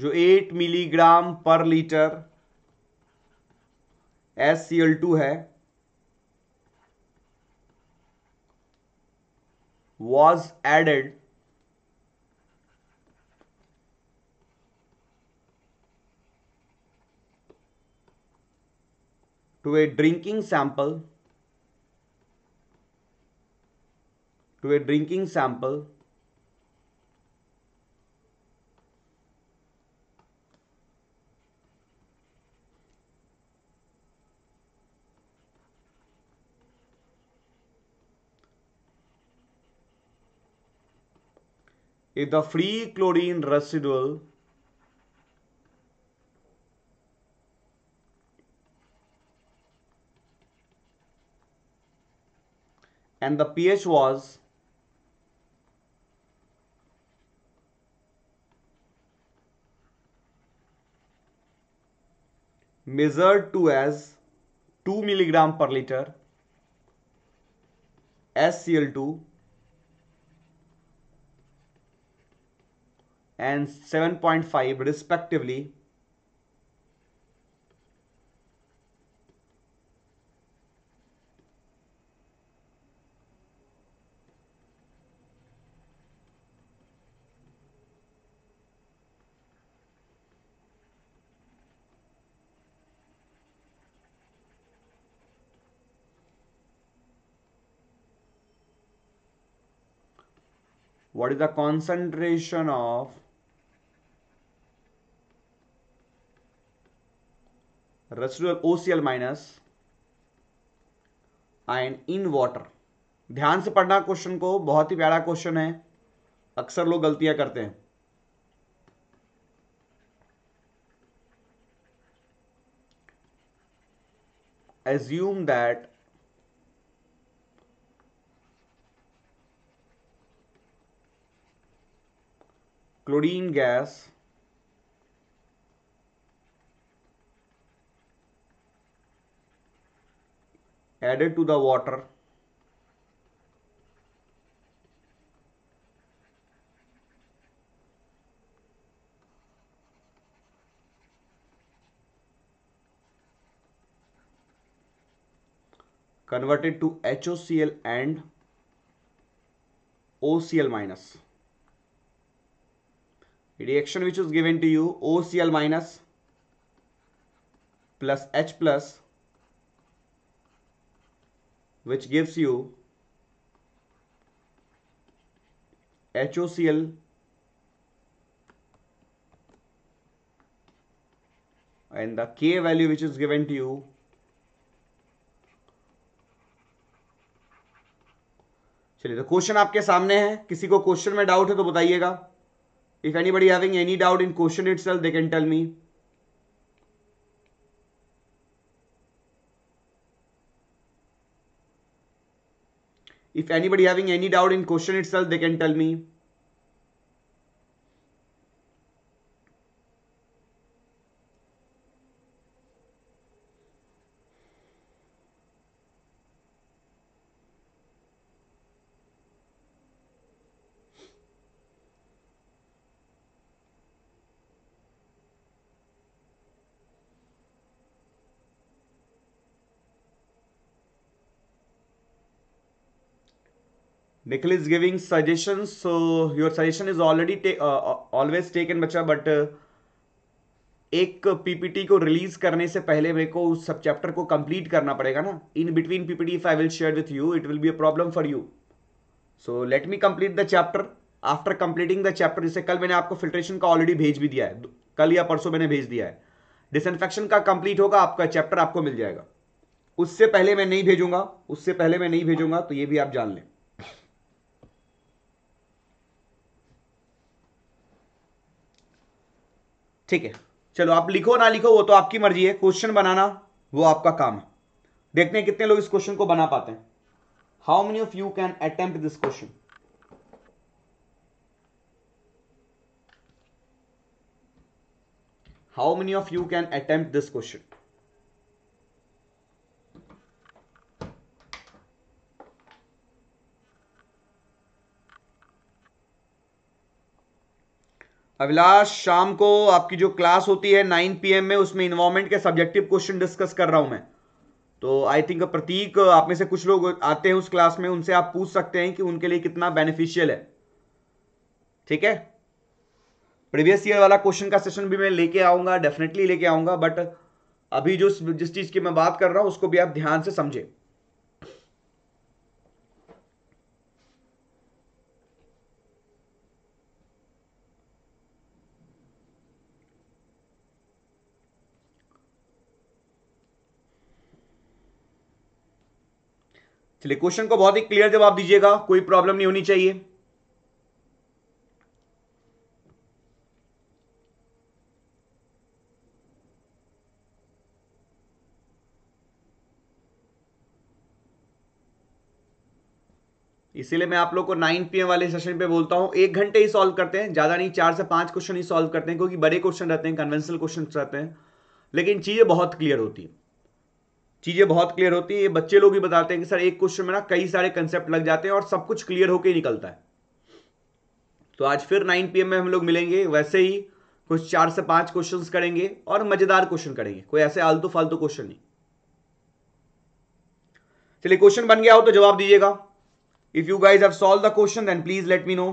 जो 8 milligram per litre S C L two है was added to a drinking sample to a drinking sample if the free chlorine residual and the pH was measured to as 2 milligram per liter SCl2 and 7.5 respectively what is the concentration of residual OCl minus ion in water. ध्यान से पढ़ना question को बहुत ही प्यारा question है अक्सर लोग गलतियां करते हैं assume that chlorine gas added to the water converted to HOCl and OCl minus. Reaction which is given to you OCl minus plus H plus which gives you HOCl and the K value which is given to you चलिए तो question आपके सामने है किसी को question में doubt है तो बताइएगा if anybody having any doubt in question itself they can tell me if anybody having any doubt in question itself they can tell me Nikhil is giving suggestion so your suggestion is already always take always बच्चा but uh, एक PPT को release करने से पहले मेरे को उस सब चैप्टर को कंप्लीट करना पड़ेगा ना in between PPT if I will share with you it will be a problem for you so let me complete the chapter after completing the chapter जैसे कल मैंने आपको फिल्ट्रेशन का ऑलरेडी भेज भी दिया है कल या परसों मैंने भेज दिया है डिसइनफेक्शन का कंप्लीट होगा आपका चैप्टर आपको मिल जाएगा उससे पहले मैं नहीं भेजूंगा उससे पहले मैं नहीं भेजूंगा तो ये भी आप जान लें ठीक है चलो आप लिखो ना लिखो वो तो आपकी मर्जी है क्वेश्चन बनाना वो आपका काम है देखते हैं कितने लोग इस क्वेश्चन को बना पाते हैं how many of you can attempt this question how many of you can attempt this question Abhilash शाम को आपकी जो क्लास होती है नाइन पीएम में उसमें इन्वॉर्मेंट के सब्जेक्टिव क्वेश्चन डिस्कस कर रहा हूं मैं तो आई थिंक प्रतीक आप में से कुछ लोग आते हैं उस क्लास में उनसे आप पूछ सकते हैं कि उनके लिए कितना बेनिफिशियल है ठीक है प्रीवियस ईयर वाला क्वेश्चन का सेशन भी मैं लेके आऊंगा डेफिनेटली लेके आऊंगा बट अभी जो जिस चीज की मैं बात कर रहा हूं उसको भी आप ध्यान से समझें चलिए क्वेश्चन को बहुत ही क्लियर जवाब दीजिएगा कोई प्रॉब्लम नहीं होनी चाहिए इसीलिए मैं आप लोग को 9 पीएम वाले सेशन पे बोलता हूँ एक घंटे ही सॉल्व करते हैं ज़्यादा नहीं चार से पांच क्वेश्चन ही सॉल्व करते हैं क्योंकि बड़े क्वेश्चन रहते हैं कन्वेंशनल क्वेश्चन रहते हैं लेकिन चीज़ें बहुत क्लियर होती हैं चीज़ें बहुत क्लियर होती है बच्चे लोग भी बताते हैं कि सर एक क्वेश्चन में ना कई सारे कंसेप्ट लग जाते हैं और सब कुछ क्लियर होकर ही निकलता है तो आज फिर नाइन पी में हम लोग मिलेंगे वैसे ही कुछ चार से पांच क्वेश्चन करेंगे और मज़ेदार क्वेश्चन करेंगे कोई ऐसे आलतू फालतू क्वेश्चन नहीं चलिए क्वेश्चन बन गया हो तो जवाब दीजिएगा if you guys have solve the question then please let me know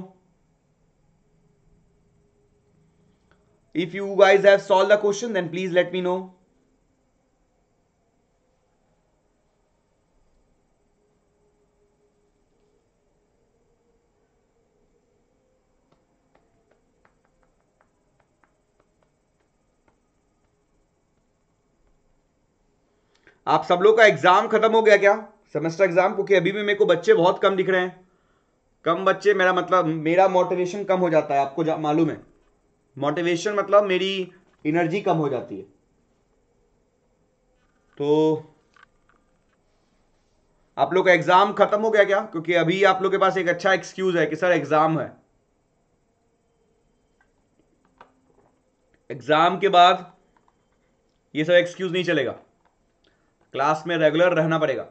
if you guys have solve the question then please let me know आप सब लोग का एग्जाम खत्म हो गया क्या सेमेस्टर एग्जाम क्योंकि अभी भी मेरे को बच्चे बहुत कम दिख रहे हैं कम बच्चे मेरा मतलब मेरा मोटिवेशन कम हो जाता है आपको मालूम है मोटिवेशन मतलब मेरी एनर्जी कम हो जाती है तो आप लोग का एग्जाम खत्म हो गया क्या क्योंकि अभी आप लोग के पास एक अच्छा एक्सक्यूज है कि सर एग्जाम है एग्जाम के बाद ये सब एक्सक्यूज नहीं चलेगा क्लास में रेगुलर रहना पड़ेगा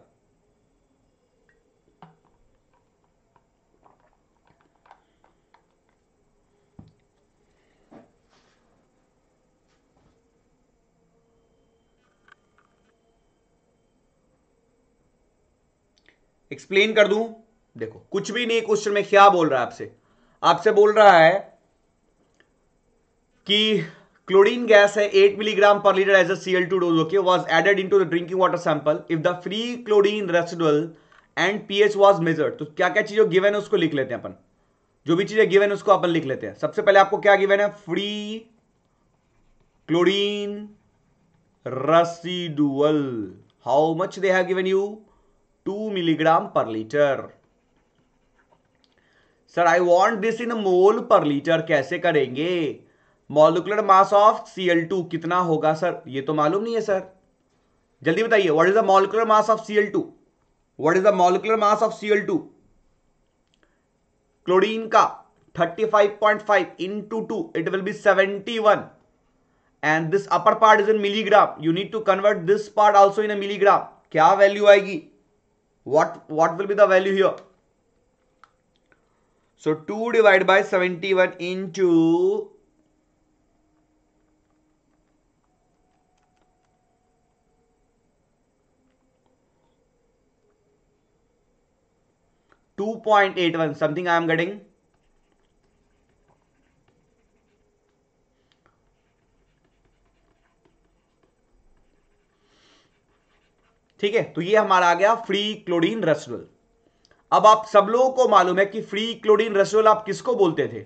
एक्सप्लेन कर दूं देखो कुछ भी नहीं क्वेश्चन में क्या बोल रहा है आपसे आपसे बोल रहा है कि Chlorine gas hai 8 as a C L two dose okay was added into the drinking water sample if the free chlorine residual and P H was measured तो क्या क्या चीजें गिवेन है उसको लिख लेते हैं अपन जो भी चीजें गिवेन है उसको अपन लिख लेते हैं सबसे पहले आपको क्या गिवेन है free chlorine residual how much they have given you two milligram per litre sir I want this in mole per litre कैसे करेंगे molecular mass of C L two कितना होगा सर ये तो मालूम नहीं है सर जल्दी बताइए what is the molecular mass of Cl2 what is the molecular mass of two chlorine का 35.5 five point it will be seventy one and this upper part is in milligram you need to convert this part also in milligram क्या value आएगी what what will be the value here so two divide by seventy one in two 2.81 something I am getting. ठीक है तो ये हमारा आ गया free chlorine Rasol अब आप सब लोगों को मालूम है कि फ्री क्लोरीन रसोल आप किसको बोलते थे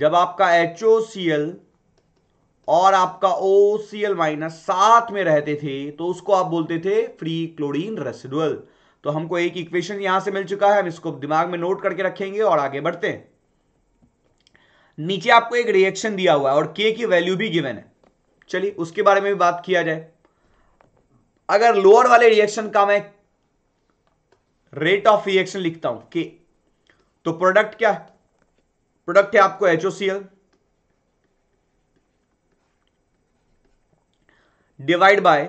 जब आपका एच और आपका ओ सी एल माइनस साथ में रहते थे तो उसको आप बोलते थे फ्री क्लोरीन रसिडुअल तो हमको एक इक्वेशन यहां से मिल चुका है हम इसको दिमाग में नोट करके रखेंगे और आगे बढ़ते हैं नीचे आपको एक रिएक्शन दिया हुआ है और के की वैल्यू भी गिवन है चलिए उसके बारे में भी बात किया जाए अगर लोअर वाले रिएक्शन का मैं रेट ऑफ रिएक्शन लिखता हूं के तो प्रोडक्ट क्या है प्रोडक्ट है आपको HOCl divide by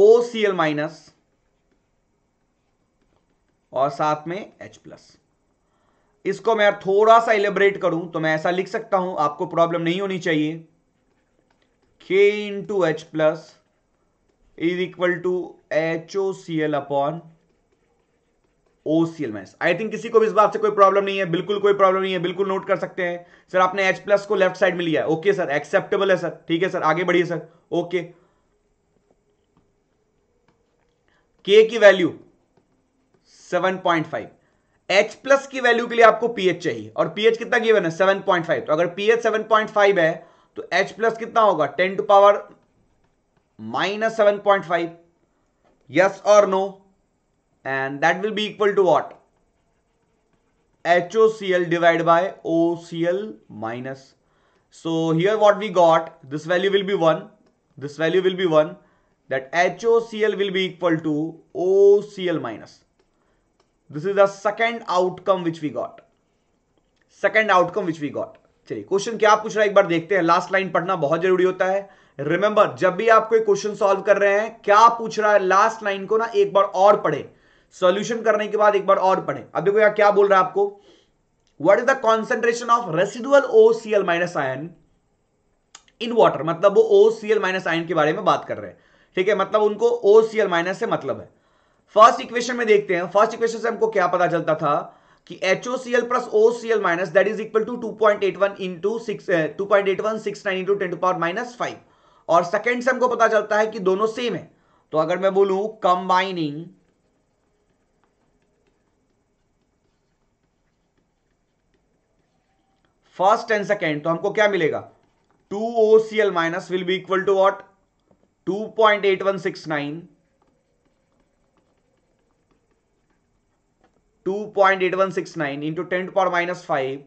O C L minus और साथ में H प्लस इसको मैं थोड़ा सा इलेबरेट करूं तो मैं ऐसा लिख सकता हूं आपको प्रॉब्लम नहीं होनी चाहिए K to H plus is equal to H O C L upon O C L minus I think किसी को भी इस बात से कोई प्रॉब्लम नहीं है बिल्कुल कोई प्रॉब्लम नहीं है बिल्कुल नोट कर सकते हैं सर आपने एच प्लस को लेफ्ट साइड में लिया है ओके सर एक्सेप्टेबल है सर ठीक है सर आगे बढ़िए सर ओके K की वैल्यू एच प्लस की वैल्यू के लिए आपको पीएच चाहिए और पीएच कितना गिवन है 7.5 तो अगर पीएच फाइव है तो एच प्लस कितना होगा ten to power minus seven point five yes और no and that will be equal to what L divide by L minus so here what we got this value will be one this value will be one that H O C L will be equal to O C L minus this is the second outcome which we got second outcome which we got चलिए question क्या पूछ रहा है एक बार देखते हैं last line पढ़ना बहुत जरूरी होता है रिमेंबर जब भी आप कोई क्वेश्चन सॉल्व कर रहे हैं क्या पूछ रहा है लास्ट लाइन को ना एक बार और पढ़े सॉल्यूशन करने के बाद एक बार और पढ़े अब देखो यहाँ क्या बोल रहा है आपको what is the concentration of residual O C L minus ion in water मतलब वो O C L minus ion के बारे में बात कर रहे हैं ठीक है मतलब उनको ओ सी एल माइनस से मतलब है फर्स्ट इक्वेशन में देखते हैं फर्स्ट इक्वेशन से हमको क्या पता चलता था कि L plus L minus that is equal to into six two point eight one six nine into ten to power minus five और सेकेंड से हमको पता चलता है कि दोनों सेम है तो अगर मैं बोलू कंबाइनिंग फर्स्ट एंड सेकेंड तो हमको क्या मिलेगा two O C L minus will be equal to what two point eight one six nine 2.8169 into 10 to power minus 5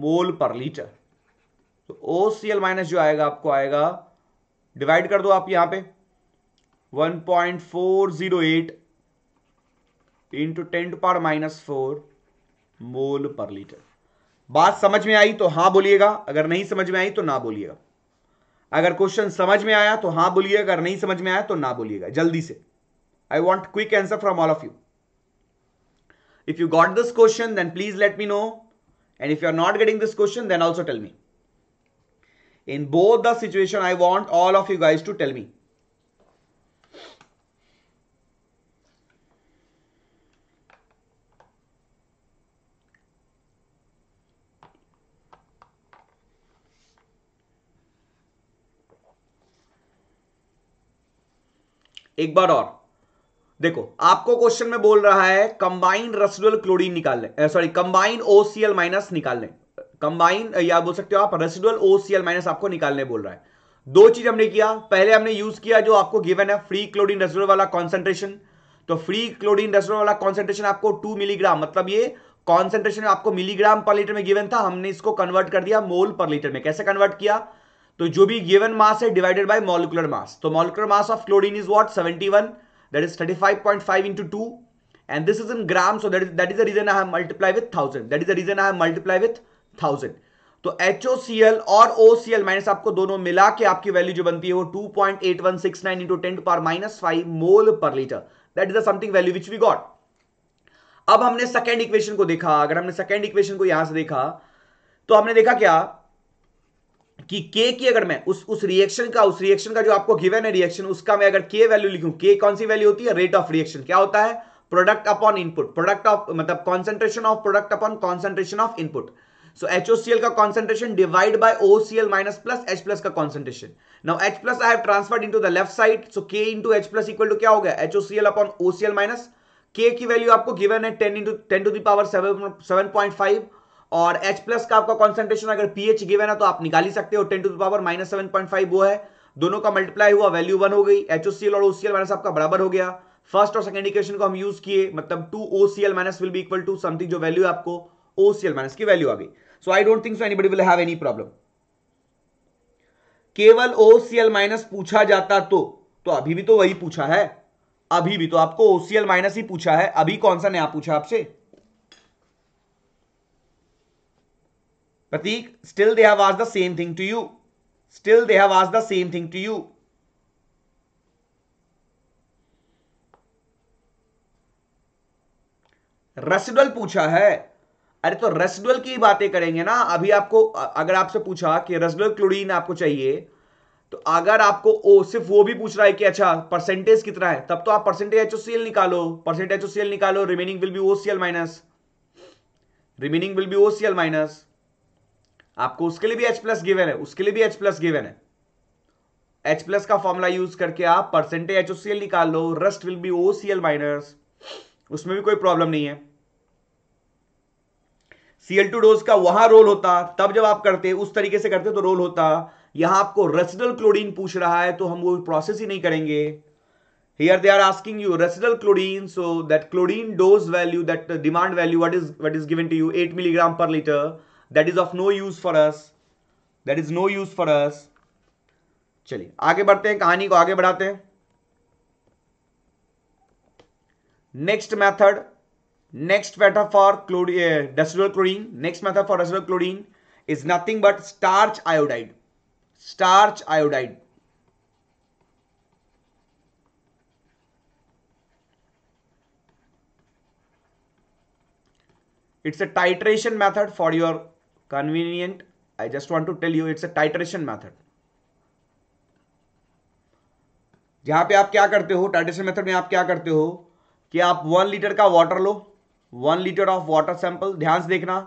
mole per litre तो ओ सी एल माइनस जो आएगा आपको आएगा डिवाइड कर दो आप यहां पे 1.408 into ten to power minus four mole per litre बात समझ में आई तो हां बोलिएगा अगर नहीं समझ में आई तो ना बोलिएगा अगर क्वेश्चन समझ में आया तो हां बोलिएगा अगर नहीं समझ में आया तो ना बोलिएगा जल्दी से I want quick answer from all of you If you got this question, then please let me know. And if you are not getting this question, then also tell me. In both the situation, I want all of you guys to tell me. एक बार और देखो आपको question में बोल रहा है combine residual chlorine निकालने sorry combine OCl minus निकालने कंबाइन या बोल सकते हो आप रेसिडुअल ओसीएल माइनस आपको निकालने बोल रहा है दो चीज हमने किया पहले हमने यूज किया जो आपको गिवन है फ्री क्लोरीन रेसिडुअल वाला कॉन्सेंट्रेशन तो फ्री क्लोरीन रेसिडुअल वाला कॉन्सेंट्रेशन आपको टू मिलीग्राम मतलब ये कॉन्सेंट्रेशन आपको मिलीग्राम पर लीटर में गिवन था हमने इसको कन्वर्ट कर दिया मोल पर लीटर में कैसे कन्वर्ट किया तो जो भी गिवन मास है डिवाइडेड बाय मॉलिकुलर मास तो molecular mass of chlorine is what 71 that is 35.5 into 2 and this is in gram so that is that is the reason i have multiplied with 1000 that is the reason i have multiplied with 1000 तो HOCl और OCl minus आपको दोनों मिला के आपकी value जो बनती है वो 2.8169 into 10 power minus 5 mole per litre that is the something value which we got अब हमने सेकेंड इक्वेशन को देखा अगर हमने सेकेंड इक्वेशन को यहां से देखा तो हमने देखा क्या कि के की अगर मैं उस उस रिएक्शन का उस रिएक्शन का जो आपको गिवन है रिएक्शन उसका मैं अगर के वैल्यू लिखूं के कौन सी वैल्यू होती है रेट ऑफ रिएक्शन क्या होता है product upon input product of मतलब concentration of product upon concentration of input so HOCl का concentration divided by OCl minus plus H plus का concentration now H plus I have transferred into the left side so K into H plus equal to क्या हो गया H O C HOCl upon OCl minus K की वैल्यू आपको given है ten into ten to power seven seven point five और H plus का आपका कॉन्सेंट्रेशन अगर पीएच गिवन है तो आप निकाली सकते हो ten to power minus seven point five वो है दोनों का मल्टीप्लाई हुआ वैल्यू वन हो गई एचओसीएल और ओसीएल माइनस आपका बराबर हो गया फर्स्ट और सेकंड इक्वेशन को हम यूज किए मतलब to OCl minus will be equal to something जो वैल्यू है आपको ओसीएल माइनस की वैल्यू आ गई so I don't think so anybody will have any problem केवल ओसीएल माइनस पूछा जाता तो तो अभी भी तो वही पूछा है अभी भी तो आपको ओसीएल माइनस ही पूछा है अभी कौन सा नया पूछा आपसे Prateek still they have asked the same thing to you still they have asked the same thing to you residual पूछा है अरे तो रेसिडुअल की बातें करेंगे ना अभी आपको अगर आपसे पूछा कि रेसिडुअल क्लोरीन आपको चाहिए तो अगर आपको ओ सिर्फ वो भी पूछ रहा है कि अच्छा परसेंटेज कितना है तब तो आप परसेंटेज एच सी एल निकालो परसेंटेज एच सी एल निकालो remaining will be O C L minus remaining will be O C L minus आपको उसके लिए भी एच प्लस गिवेन है उसके लिए भी एच प्लस गिवेन है एच प्लस का फॉर्मूला यूज करके आप परसेंटेज एच ओ निकाल लो rest will be O minus उसमें भी कोई प्रॉब्लम नहीं है सीएल टू डोज का वहां रोल होता तब जब आप करते उस तरीके से करते तो रोल होता यहां आपको रेसिडल क्लोरीन पूछ रहा है तो हम वो प्रोसेस ही नहीं करेंगे here they are asking you residual chlorine so that chlorine dose value that demand value what is what is given to you at milligram per litre that is of no use for us that is no use for us चलिए आगे बढ़ते हैं कहानी को आगे बढ़ाते हैं next method next method for residual chlorine next method for residual chlorine is nothing but starch iodide starch iodide it's a titration method for your convenient i just want to tell you it's a titration method जहां पे आप क्या करते हो titration method में आप क्या करते हो कि आप वन लीटर का वाटर लो one litre of water sample ध्यान से देखना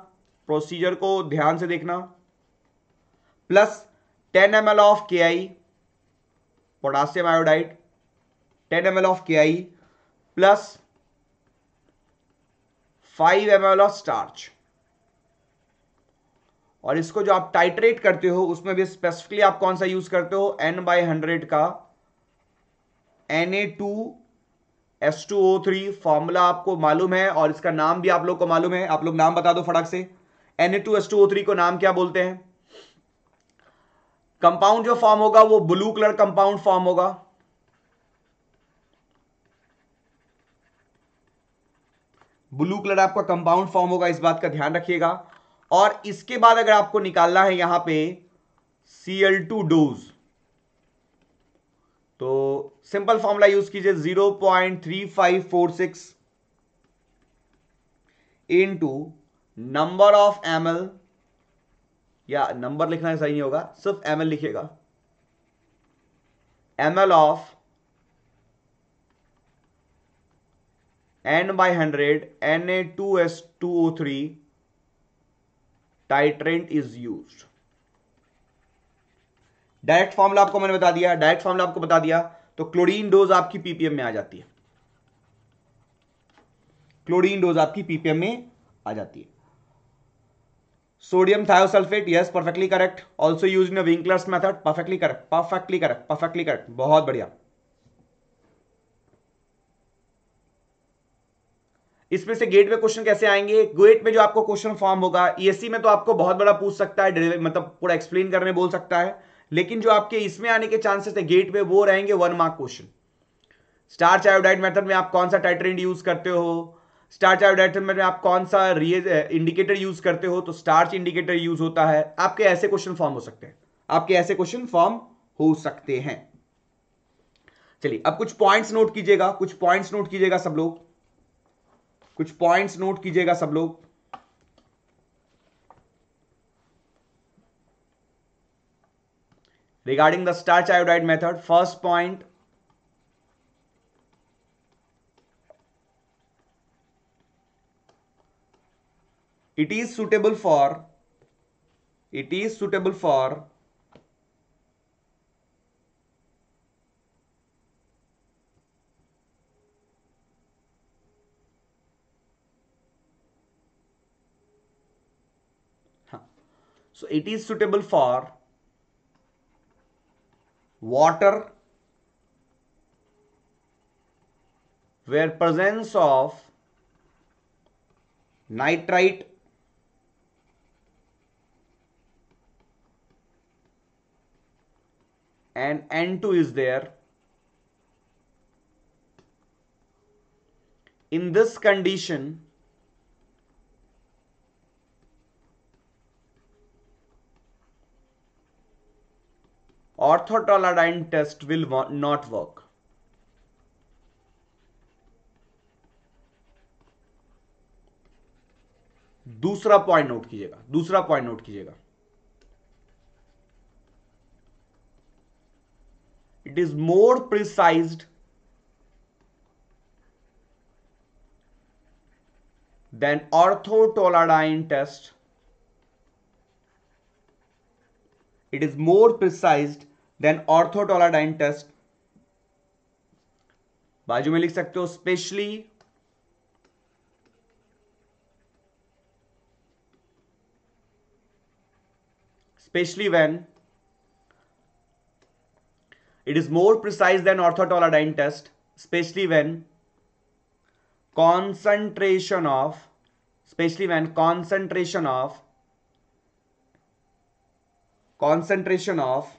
प्रोसीजर को ध्यान से देखना plus ten M L of K I potassium iodide ten M L of K I plus five M L of starch और इसको जो आप टाइट्रेट करते हो उसमें भी स्पेसिफिकली आप कौन सा यूज करते हो एन बाई हंड्रेड का N A two S two O three formula आपको मालूम है और इसका नाम भी आप लोग को मालूम है आप लोग नाम बता दो फटाक से N A two S two O three को नाम क्या बोलते हैं कंपाउंड जो फॉर्म होगा वो ब्लू कलर कंपाउंड फॉर्म होगा ब्लू कलर आपका कंपाउंड फॉर्म होगा इस बात का ध्यान रखिएगा और इसके बाद अगर आपको निकालना है यहां पे Cl2 डोज तो सिंपल फॉर्मूला यूज कीजिए 0.3546 इनटू नंबर ऑफ एम या नंबर लिखना सही नहीं होगा सिर्फ एम लिखेगा M of N by hundred N A two S two O three titrant is use direct formula आपको मैंने बता दिया डायरेक्ट फॉर्मूला आपको बता दिया तो क्लोरीन डोज आपकी पीपीएम में आ जाती है क्लोरीन डोज आपकी पीपीएम में आ जाती है sodium thiosulphate yes perfectly correct also use in Winkler's method perfectly correct perfectly correct perfectly correct बहुत बढ़िया इसमें से गेट में क्वेश्चन कैसे आएंगे गेट में जो आपको क्वेश्चन फॉर्म होगा ईएससी e में तो आपको बहुत बड़ा पूछ सकता है मतलब पूरा एक्सप्लेन करने बोल सकता है लेकिन जो आपके इसमें आने के चांसेस है गेट में वो रहेंगे one mark question starch iodide method में आप कौन सा टाइट्रेंड यूज करते हो स्टार आयोडाइड मेथड में आप कौन सा इंडिकेटर यूज eh, करते हो तो स्टार्च इंडिकेटर यूज होता है आपके ऐसे क्वेश्चन फॉर्म हो सकते हैं आपके ऐसे क्वेश्चन फॉर्म हो सकते हैं चलिए अब कुछ पॉइंट्स नोट कीजिएगा कुछ पॉइंट्स नोट कीजिएगा सब लोग कुछ पॉइंट्स नोट कीजिएगा सब लोग regarding the starch iodide method first point it is suitable for it is suitable for So it is suitable for water where presence of nitrite and N2 is there. In this condition, orthotoladine test will not work दूसरा point note कीजिएगा दूसरा point note कीजिएगा it is more precised than orthotolidine test it is more precised than orthotolidine test बाजू में लिख सकते हो specially specially when it is more precise than orthotolidine test specially when concentration of specially when concentration of concentration of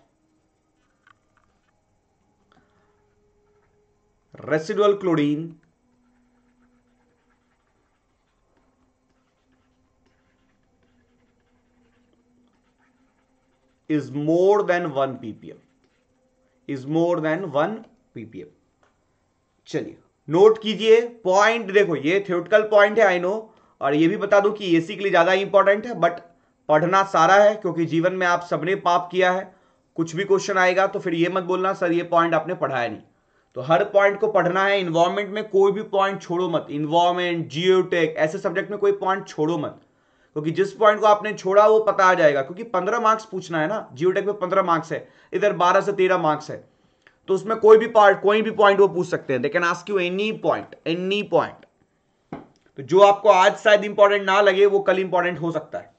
residual chlorine is more than 1 ppm is more than 1 ppm चलिए note कीजिए point देखो ये theoretical point है I know और ये भी बता दूं कि एसी के लिए ज्यादा इंपॉर्टेंट है बट पढ़ना सारा है क्योंकि जीवन में आप सबने पाप किया है कुछ भी क्वेश्चन आएगा तो फिर ये मत बोलना सर ये पॉइंट आपने पढ़ाया नहीं तो हर पॉइंट को पढ़ना है इन्वायरमेंट में कोई भी पॉइंट छोड़ो मत इन्वायरमेंट जियोटेक ऐसे सब्जेक्ट में कोई पॉइंट छोड़ो मत क्योंकि जिस पॉइंट को आपने छोड़ा वो पता आ जाएगा क्योंकि पंद्रह मार्क्स पूछना है ना जियोटेक में पंद्रह मार्क्स है इधर बारह से तेरह मार्क्स है तो उसमें कोई भी पार्ट कोई भी पॉइंट वो पूछ सकते हैं they can ask you any point any point तो जो आपको आज शायद इंपॉर्टेंट ना लगे वो कल इंपॉर्टेंट हो सकता है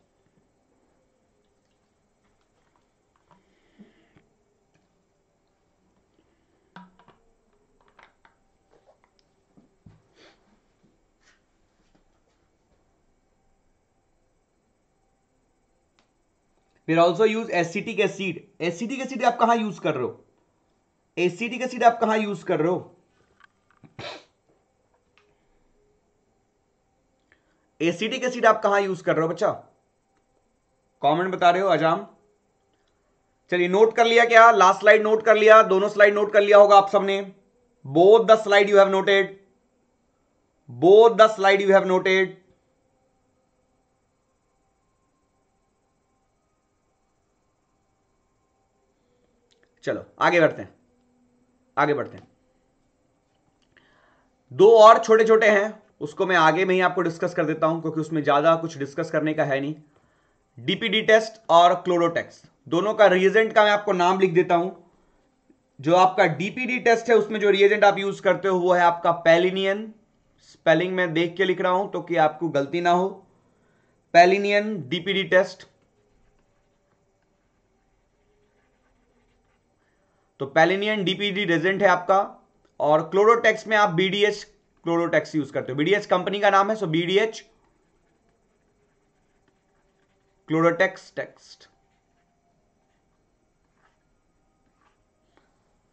फिर also use acetic acid acetic acid आप कहा यूज कर रहे हो एसिटिक एसिड आप कहा यूज कर रहे हो एसिटिक एसिड आप कहा यूज कर रहे हो बच्चा कमेंट बता रहे हो अजाम चलिए नोट कर लिया क्या लास्ट स्लाइड नोट कर लिया दोनों स्लाइड नोट कर लिया होगा आप सबने both the slide you have noted both the slide you have noted चलो आगे बढ़ते हैं आगे बढ़ते हैं दो और छोटे छोटे हैं उसको मैं आगे में ही आपको डिस्कस कर देता हूं क्योंकि उसमें ज़्यादा कुछ डिस्कस करने का है नहीं डीपीडी टेस्ट और क्लोरोटेक्स दोनों का रिएजेंट का मैं आपको नाम लिख देता हूं जो आपका डीपीडी टेस्ट है उसमें जो रिएजेंट आप यूज करते हो वो है आपका पेलिनियन स्पेलिंग में देख के लिख रहा हूं तो कि आपको गलती ना हो पेलिनियन डीपीडी टेस्ट तो पैलिनियन डीपीडी रेजेंट है आपका और क्लोरोटेक्स में आप बीडीएच क्लोरोटेक्स यूज करते हो बीडीएच कंपनी का नाम है so BDH Chlorotex text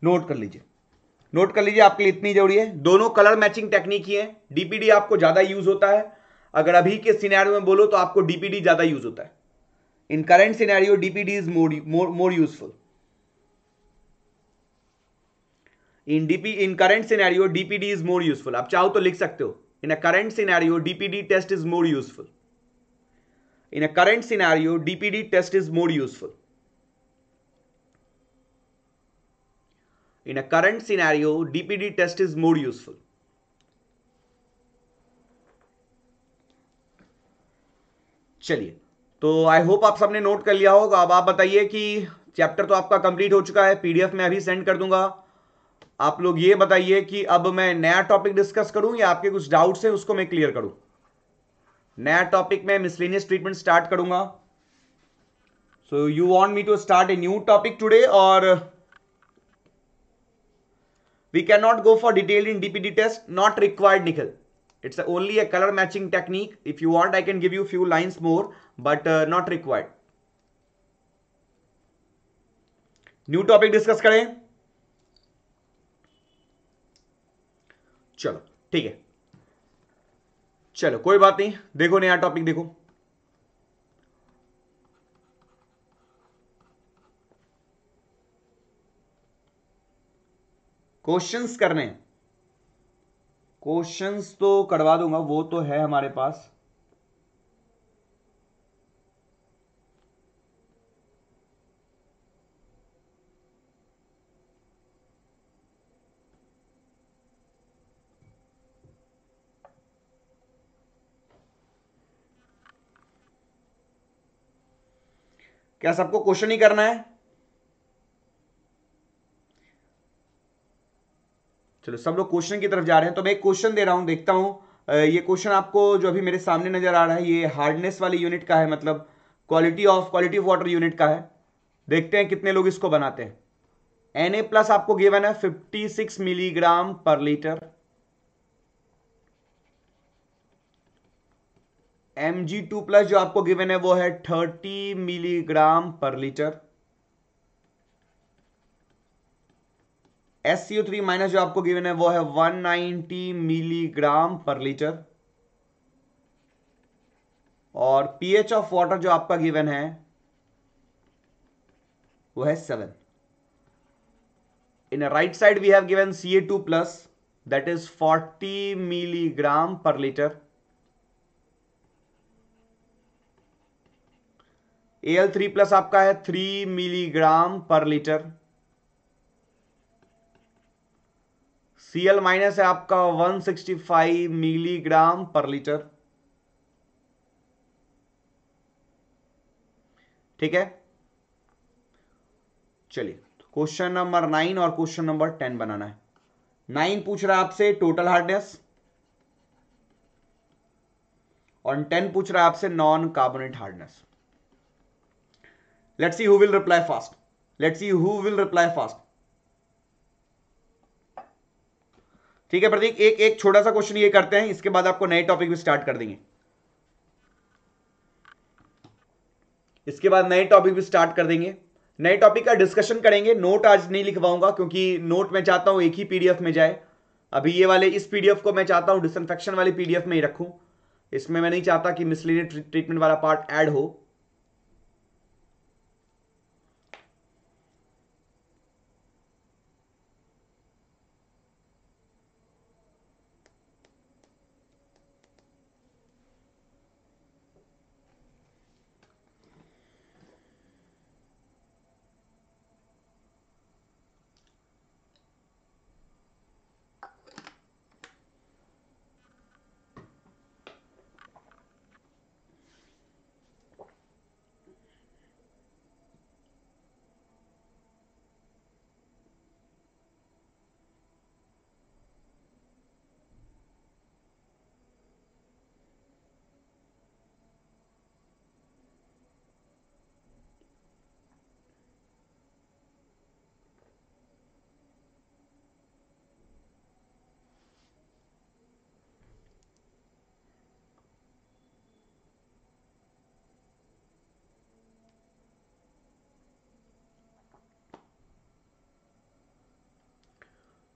note कर लीजिए नोट कर लीजिए आपके लिए इतनी जरूरी है दोनों कलर मैचिंग टेक्निक ही है डीपीडी आपको ज्यादा यूज होता है अगर अभी के सिनेरियो में बोलो तो आपको डीपीडी ज्यादा यूज होता है in current scenario DPD is more more useful in DP in current scenario DPD is more useful आप चाहो तो लिख सकते हो in a current scenario DPD test is more useful in a current scenario DPD test is more useful in a current scenario DPD test is more useful चलिए तो I hope आप सबने नोट कर लिया होगा अब आप बताइए कि चैप्टर तो आपका कंप्लीट हो चुका है पीडीएफ में अभी सेंड कर दूंगा आप लोग ये बताइए कि अब मैं नया टॉपिक डिस्कस करूं या आपके कुछ डाउट्स हैं उसको मैं क्लियर करूं नया टॉपिक में मिसलेनियस ट्रीटमेंट स्टार्ट करूंगा so you want me to start a new topic today और we can not go for detail in DPD test not required Nikhil it's only a colour matching technique if you want I can give you few lines more but not required new topic discuss करें चलो ठीक है चलो कोई बात नहीं देखो नया टॉपिक देखो क्वेश्चंस करने क्वेश्चंस तो करवा दूंगा वो तो है हमारे पास क्या सबको क्वेश्चन ही करना है चलो सब लोग क्वेश्चन की तरफ जा रहे हैं तो मैं एक क्वेश्चन दे रहा हूं देखता हूं ये क्वेश्चन आपको जो अभी मेरे सामने नजर आ रहा है ये हार्डनेस वाली यूनिट का है मतलब quality of quality of water unit का है देखते हैं कितने लोग इसको बनाते हैं एन ए प्लस आपको गिवन है 56 milligram per litre M G two plus जो आपको गिवन है वो है thirty milligram per litre S C three minus जो आपको गिवन है वो है one ninety milligram per litre और पीएच ऑफ वाटर जो आपका गिवन है वो है seven right side we have given C A two plus that is forty milligram per litre L three plus आपका है three milligram per litre C L minus है आपका one sixty five milligram per litre ठीक है चलिए question number nine और question number ten बनाना है नाइन पूछ रहा है आपसे टोटल हार्डनेस और टेन पूछ रहा है आपसे non carbonate hardness let's see who will reply fast let's see who will reply fast ठीक है प्रतीक एक एक छोटा सा क्वेश्चन ये करते हैं इसके बाद आपको नए टॉपिक भी स्टार्ट कर देंगे इसके बाद नए टॉपिक भी स्टार्ट कर देंगे नए टॉपिक का डिस्कशन करेंगे नोट आज नहीं लिखवाऊंगा क्योंकि नोट मैं चाहता हूं एक ही पीडीएफ में जाए अभी ये वाले इस पीडीएफ को मैं चाहता हूं डिसइंफेक्शन वाली पीडीएफ में ही रखूं इसमें मैं नहीं चाहता कि मिसलिनियस ट्रीटमेंट वाला पार्ट ऐड हो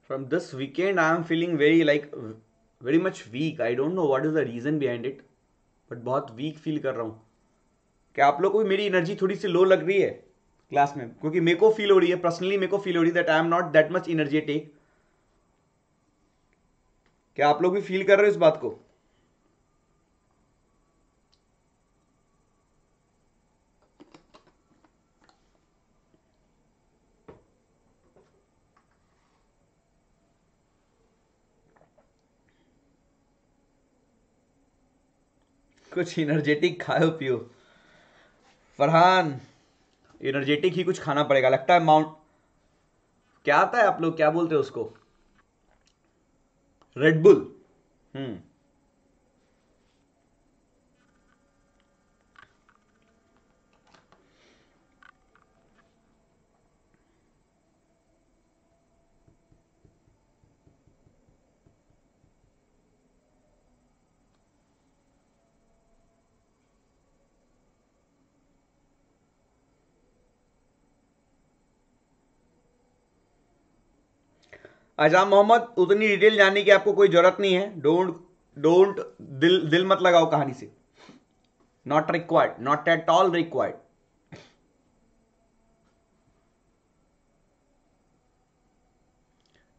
from this weekend i am feeling very like very much weak i don't know what is the reason behind it but बहुत वीक फील कर रहा हूँ क्या आप लोग को भी मेरी एनर्जी थोड़ी सी लो लग रही है क्लास में क्योंकि मेरे को फील हो रही है पर्सनली मेरे को फील हो रही है that I am not that much energetic क्या आप लोग भी फील कर रहे हो इस बात को कुछ इनर्जेटिक खाओ पियो फरहान इनर्जेटिक ही कुछ खाना पड़ेगा लगता है माउंट क्या आता है आप लोग क्या बोलते हैं उसको रेडबुल हम्म अजाम मोहम्मद उतनी डिटेल जानने की आपको कोई जरूरत नहीं है डोंट डोंट दिल दिल मत लगाओ कहानी से not required not at all required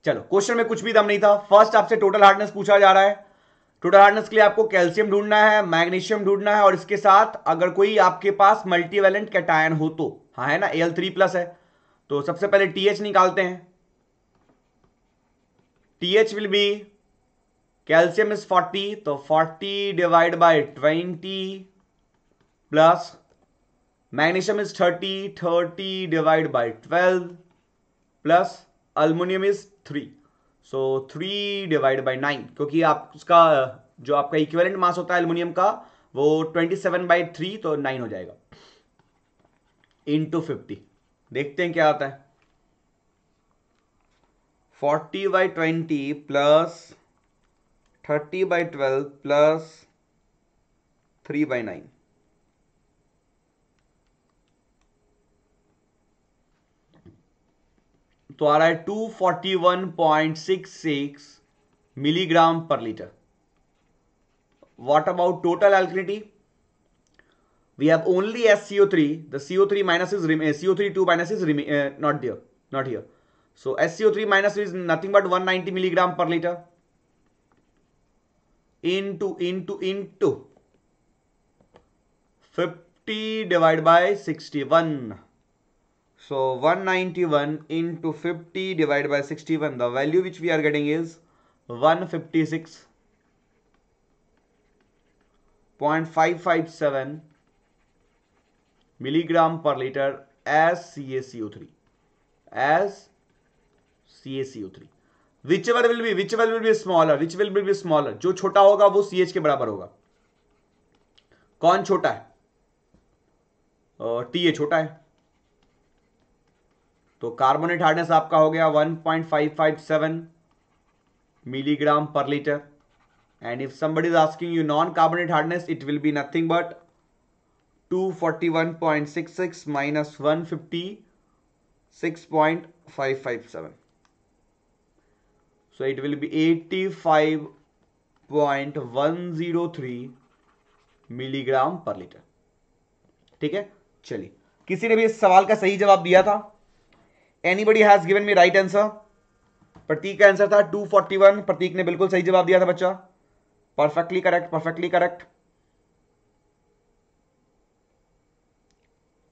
चलो क्वेश्चन में कुछ भी दम नहीं था फर्स्ट आपसे टोटल हार्डनेस पूछा जा रहा है टोटल हार्डनेस के लिए आपको कैल्शियम ढूंढना है मैग्नीशियम ढूंढना है और इसके साथ अगर कोई आपके पास मल्टीवेलेंट कैटायन हो तो हाँ है ना एल थ्री प्लस है तो सबसे पहले टीएच निकालते हैं H will be calcium is 40 तो 40 divided by 20 plus magnesium is 30 30 divided by 12 plus aluminium is 3 so three divide by nine क्योंकि आप उसका जो आपका इक्वेलेंट मास होता है अल्मोनियम का वो ट्वेंटी सेवन बाई थ्री तो नाइन हो जाएगा इंटू फिफ्टी देखते हैं क्या होता है 40 by 20 plus 30 by 12 plus 3 by 9. So, आ रहा 241.66 milligram per liter. what about total alkalinity we have only as co3 the co3 minus is uh, CO3 2 minus is uh, not there not here so SCO3 minus is nothing but 190 milligram per liter into into into 50 divided by 61. So 191 into 50 divided by 61. The value which we are getting is 156.557 milligram per liter as CaCO3 as CaCO3 whichever will be whichever will be smaller which will be smaller जो छोटा होगा वो C H के बराबर होगा कौन छोटा है टी ए छोटा है तो कार्बोनेट हार्डनेस आपका हो गया 1.557 milligram per litre and if somebody is asking you non carbonate hardness it will be nothing but 241.66 minus 150 6.557 so it will be 85.103 milligram per litre ठीक है चलिए किसी ने भी इस सवाल का सही जवाब दिया था anybody has given me right answer Prateek का आंसर था 241 प्रतीक ने बिल्कुल सही जवाब दिया था बच्चा perfectly correct perfectly correct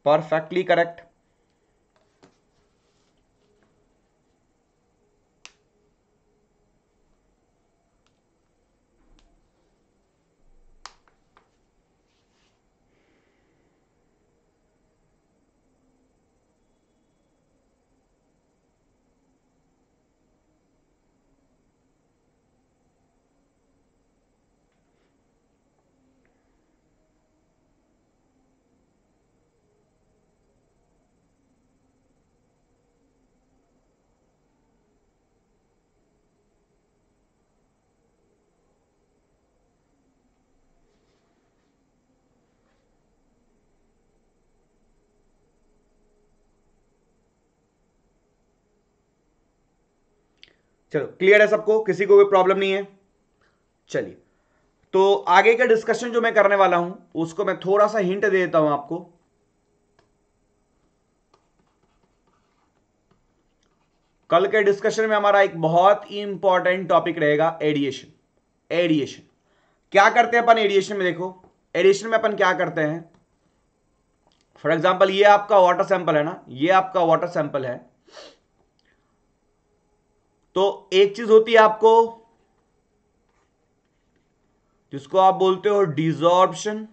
perfectly correct चलो क्लियर है सबको किसी को कोई प्रॉब्लम नहीं है चलिए तो आगे का डिस्कशन जो मैं करने वाला हूं उसको मैं थोड़ा सा हिंट दे देता हूं आपको कल के डिस्कशन में हमारा एक बहुत ही इंपॉर्टेंट टॉपिक रहेगा एडिएशन एडिएशन क्या करते हैं अपन एडिएशन में देखो एडिएशन में अपन क्या करते हैं फॉर एग्जाम्पल ये आपका वाटर सैंपल है ना ये आपका वाटर सैंपल है तो एक चीज होती है आपको जिसको आप बोलते हो डिजॉर्प्शन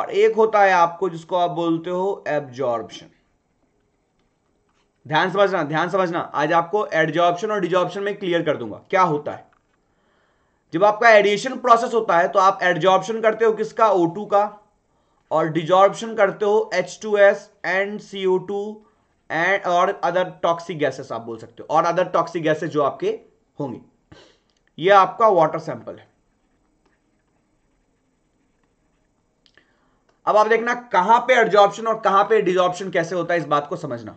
और एक होता है आपको जिसको आप बोलते हो एब्जॉर्प्शन ध्यान समझना ध्यान समझना आज आपको एडजॉर्प्शन और डिजॉर्प्शन में क्लियर कर दूंगा क्या होता है जब आपका एडिशन प्रोसेस होता है तो आप एडजॉर्प्शन करते हो किसका O2 का और डिजॉर्प्शन करते हो H2S एंड CO2 एंड और अदर टॉक्सिक गैसेस आप बोल सकते हो और अदर टॉक्सिक गैसेस जो आपके होंगे ये आपका वाटर सैंपल है अब आप देखना कहां पे एडजॉर्प्शन और कहां पे डिजॉर्प्शन कैसे होता है इस बात को समझना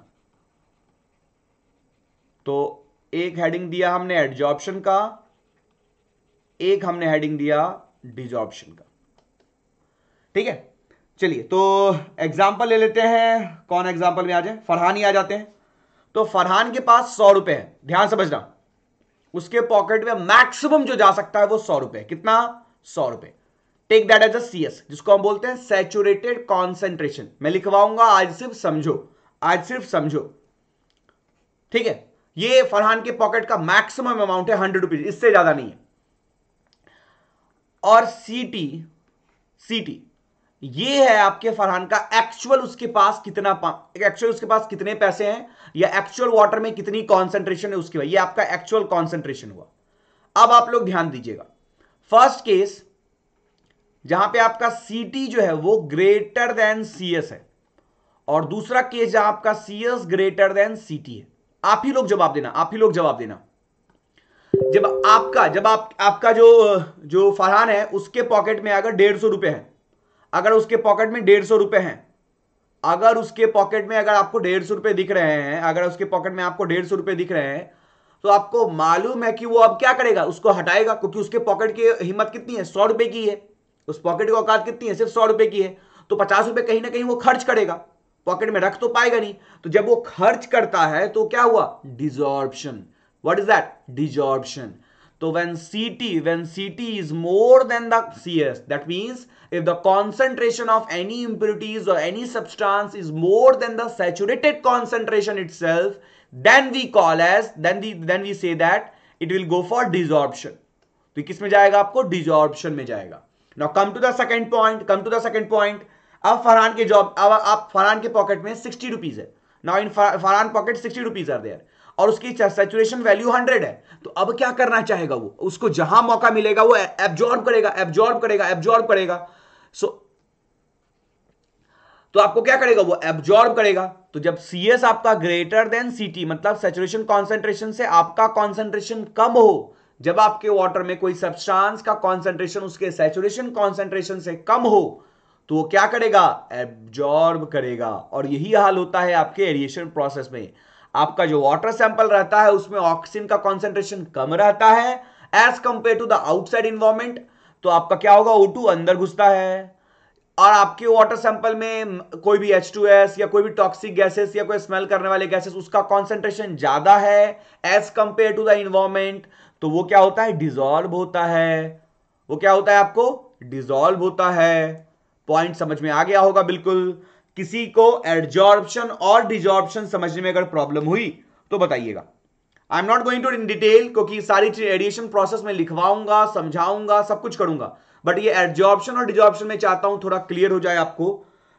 तो एक हेडिंग दिया हमने एडजॉर्प्शन का एक हमने हेडिंग दिया डिजॉर्प्शन का ठीक है चलिए तो एग्जाम्पल ले लेते हैं कौन एग्जाम्पल में आ जाए फरहान ही आ जाते हैं तो फरहान के पास सौ रुपए है ध्यान समझना उसके पॉकेट में मैक्सिमम जो जा सकता है वो सौ रुपए कितना सौ रुपए टेक दैट एज अस जिसको हम बोलते हैं सैचुरेटेड कॉन्सेंट्रेशन मैं लिखवाऊंगा आज सिर्फ समझो आज सिर्फ समझो ठीक है ये फरहान के पॉकेट का मैक्सिमम अमाउंट है हंड्रेड रुपीज इससे ज्यादा नहीं है और सी टी सी टी ये है आपके फरहान का एक्चुअल उसके पास कितना एक्चुअल उसके पास कितने पैसे हैं या एक्चुअल वाटर में कितनी कॉन्सेंट्रेशन है उसके ये आपका एक्चुअल कॉन्सेंट्रेशन हुआ अब आप लोग ध्यान दीजिएगा फर्स्ट केस जहां पे आपका सी जो है वो ग्रेटर देन सी है और दूसरा केस जहां आपका सीएस ग्रेटर देन सी है आप ही लोग जवाब देना आप ही लोग जवाब देना जब आपका जब आप आपका जो जो फरहान है उसके पॉकेट में अगर डेढ़ सौ रुपए है अगर उसके पॉकेट में डेढ़ सौ रुपए हैं अगर उसके पॉकेट में अगर आपको डेढ़ सौ रुपए दिख रहे हैं अगर उसके पॉकेट में आपको डेढ़ सौ रुपए दिख रहे हैं तो आपको मालूम है कि वो अब क्या करेगा उसको हटाएगा क्योंकि उसके पॉकेट की हिम्मत कितनी है सौ रुपए की है उस पॉकेट की औकात कितनी है सिर्फ सौ रुपए की है तो पचास रुपए कहीं ना कहीं वो खर्च करेगा पॉकेट में रख तो पाएगा नहीं तो जब वो खर्च करता है तो क्या हुआ desorption what is that desorption तो when C T when C T is more than the S that means if the concentration of any impurities or any substance is more than the saturated concentration itself then we call as then the then we say that it will go for desorption to kis mein jayega aapko desorption mein jayega now come to the second point come to the second point ab farhan ke job ab aap farhan ke pocket mein 60 rupees hai now in farhan pocket 60 rupees are there और उसकी saturation value 100 है तो अब क्या करना चाहेगा वो उसको जहां मौका मिलेगा वो एब्जॉर्ब करेगा एब्जॉर्ब करेगा एब्जॉर्ब करेगा सो तो आपको क्या करेगा वो एब्जॉर्ब करेगा तो जब सी एस आपका ग्रेटर देन सी टी मतलब सेचुरेशन कॉन्सेंट्रेशन से आपका कॉन्सेंट्रेशन कम हो जब आपके वाटर में कोई सब्सटेंस का कॉन्सेंट्रेशन उसके सेचुरेशन कॉन्सेंट्रेशन से कम हो तो वो क्या करेगा एब्जॉर्ब करेगा और यही हाल होता है आपके एरिएशन प्रोसेस में आपका जो वाटर सैंपल रहता है उसमें ऑक्सीजन का कॉन्सेंट्रेशन कम रहता है as compare to the outside environment तो आपका क्या होगा ओ अंदर घुसता है और आपके वाटर सैंपल में कोई भी H2S या कोई भी टॉक्सिक गैसेस या कोई स्मेल करने वाले गैसेस उसका कॉन्सेंट्रेशन ज्यादा है as compare to the environment तो वो क्या होता है डिजॉल्व होता है वो क्या होता है आपको डिजॉल्व होता है पॉइंट समझ में आ गया होगा बिल्कुल किसी को एडजॉर्प्शन और डिजॉर्प्शन समझने में अगर प्रॉब्लम हुई तो बताइएगा I am not going to in detail क्योंकि सारी चीज रेडिएशन प्रोसेस में लिखवाऊंगा समझाऊंगा सब कुछ करूंगा बट ये एडजॉर्प्शन और डिजॉर्प्शन में चाहता हूं थोड़ा क्लियर हो जाए आपको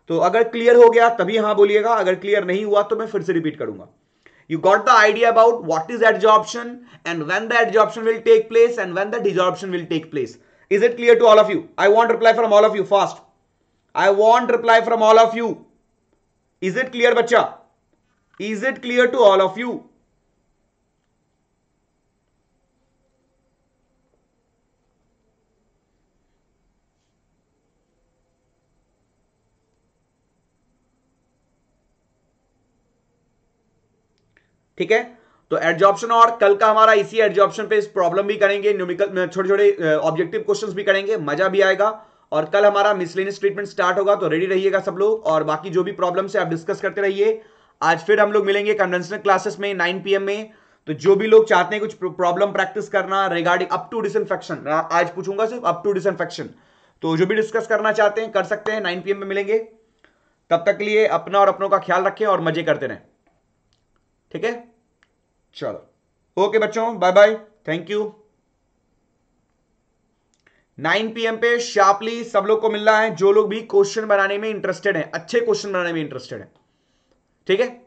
तो अगर क्लियर हो गया तभी हां बोलिएगा अगर क्लियर नहीं हुआ तो मैं फिर से रिपीट करूंगा you got the idea about what is adsorption and when the adsorption will take place and when the desorption will take place is it clear to all of you I want reply from all of you fast I want reply from all of you is it clear बच्चा is it clear to all of you ठीक है तो adsorption और कल का हमारा इसी adsorption पे इस प्रॉब्लम भी करेंगे न्यूमिकल छोटे छोटे ऑब्जेक्टिव क्वेश्चंस भी करेंगे मजा भी आएगा और कल हमारा मिसलेनियस ट्रीटमेंट स्टार्ट होगा तो रेडी रहिएगा सब लोग और बाकी जो भी प्रॉब्लम है आप डिस्कस करते रहिए आज फिर हम लोग मिलेंगे कन्वेंशनल क्लासेस में नाइन पी में तो जो भी लोग चाहते हैं कुछ प्रॉब्लम प्रैक्टिस करना रिगार्डिंग अप टू डिसइनफेक्शन आज पूछूंगा सिर्फ अप टू डिसइनफेक्शन तो जो भी डिस्कस करना चाहते हैं कर सकते हैं नाइन पी में मिलेंगे तब तक के लिए अपना और अपनों का ख्याल रखें और मजे करते रहें ठीक है चलो ओके बच्चों bye bye thank you 9 PM पे शार्पली सब लोग को मिल रहा है जो लोग भी क्वेश्चन बनाने में इंटरेस्टेड हैं अच्छे क्वेश्चन बनाने में इंटरेस्टेड हैं ठीक है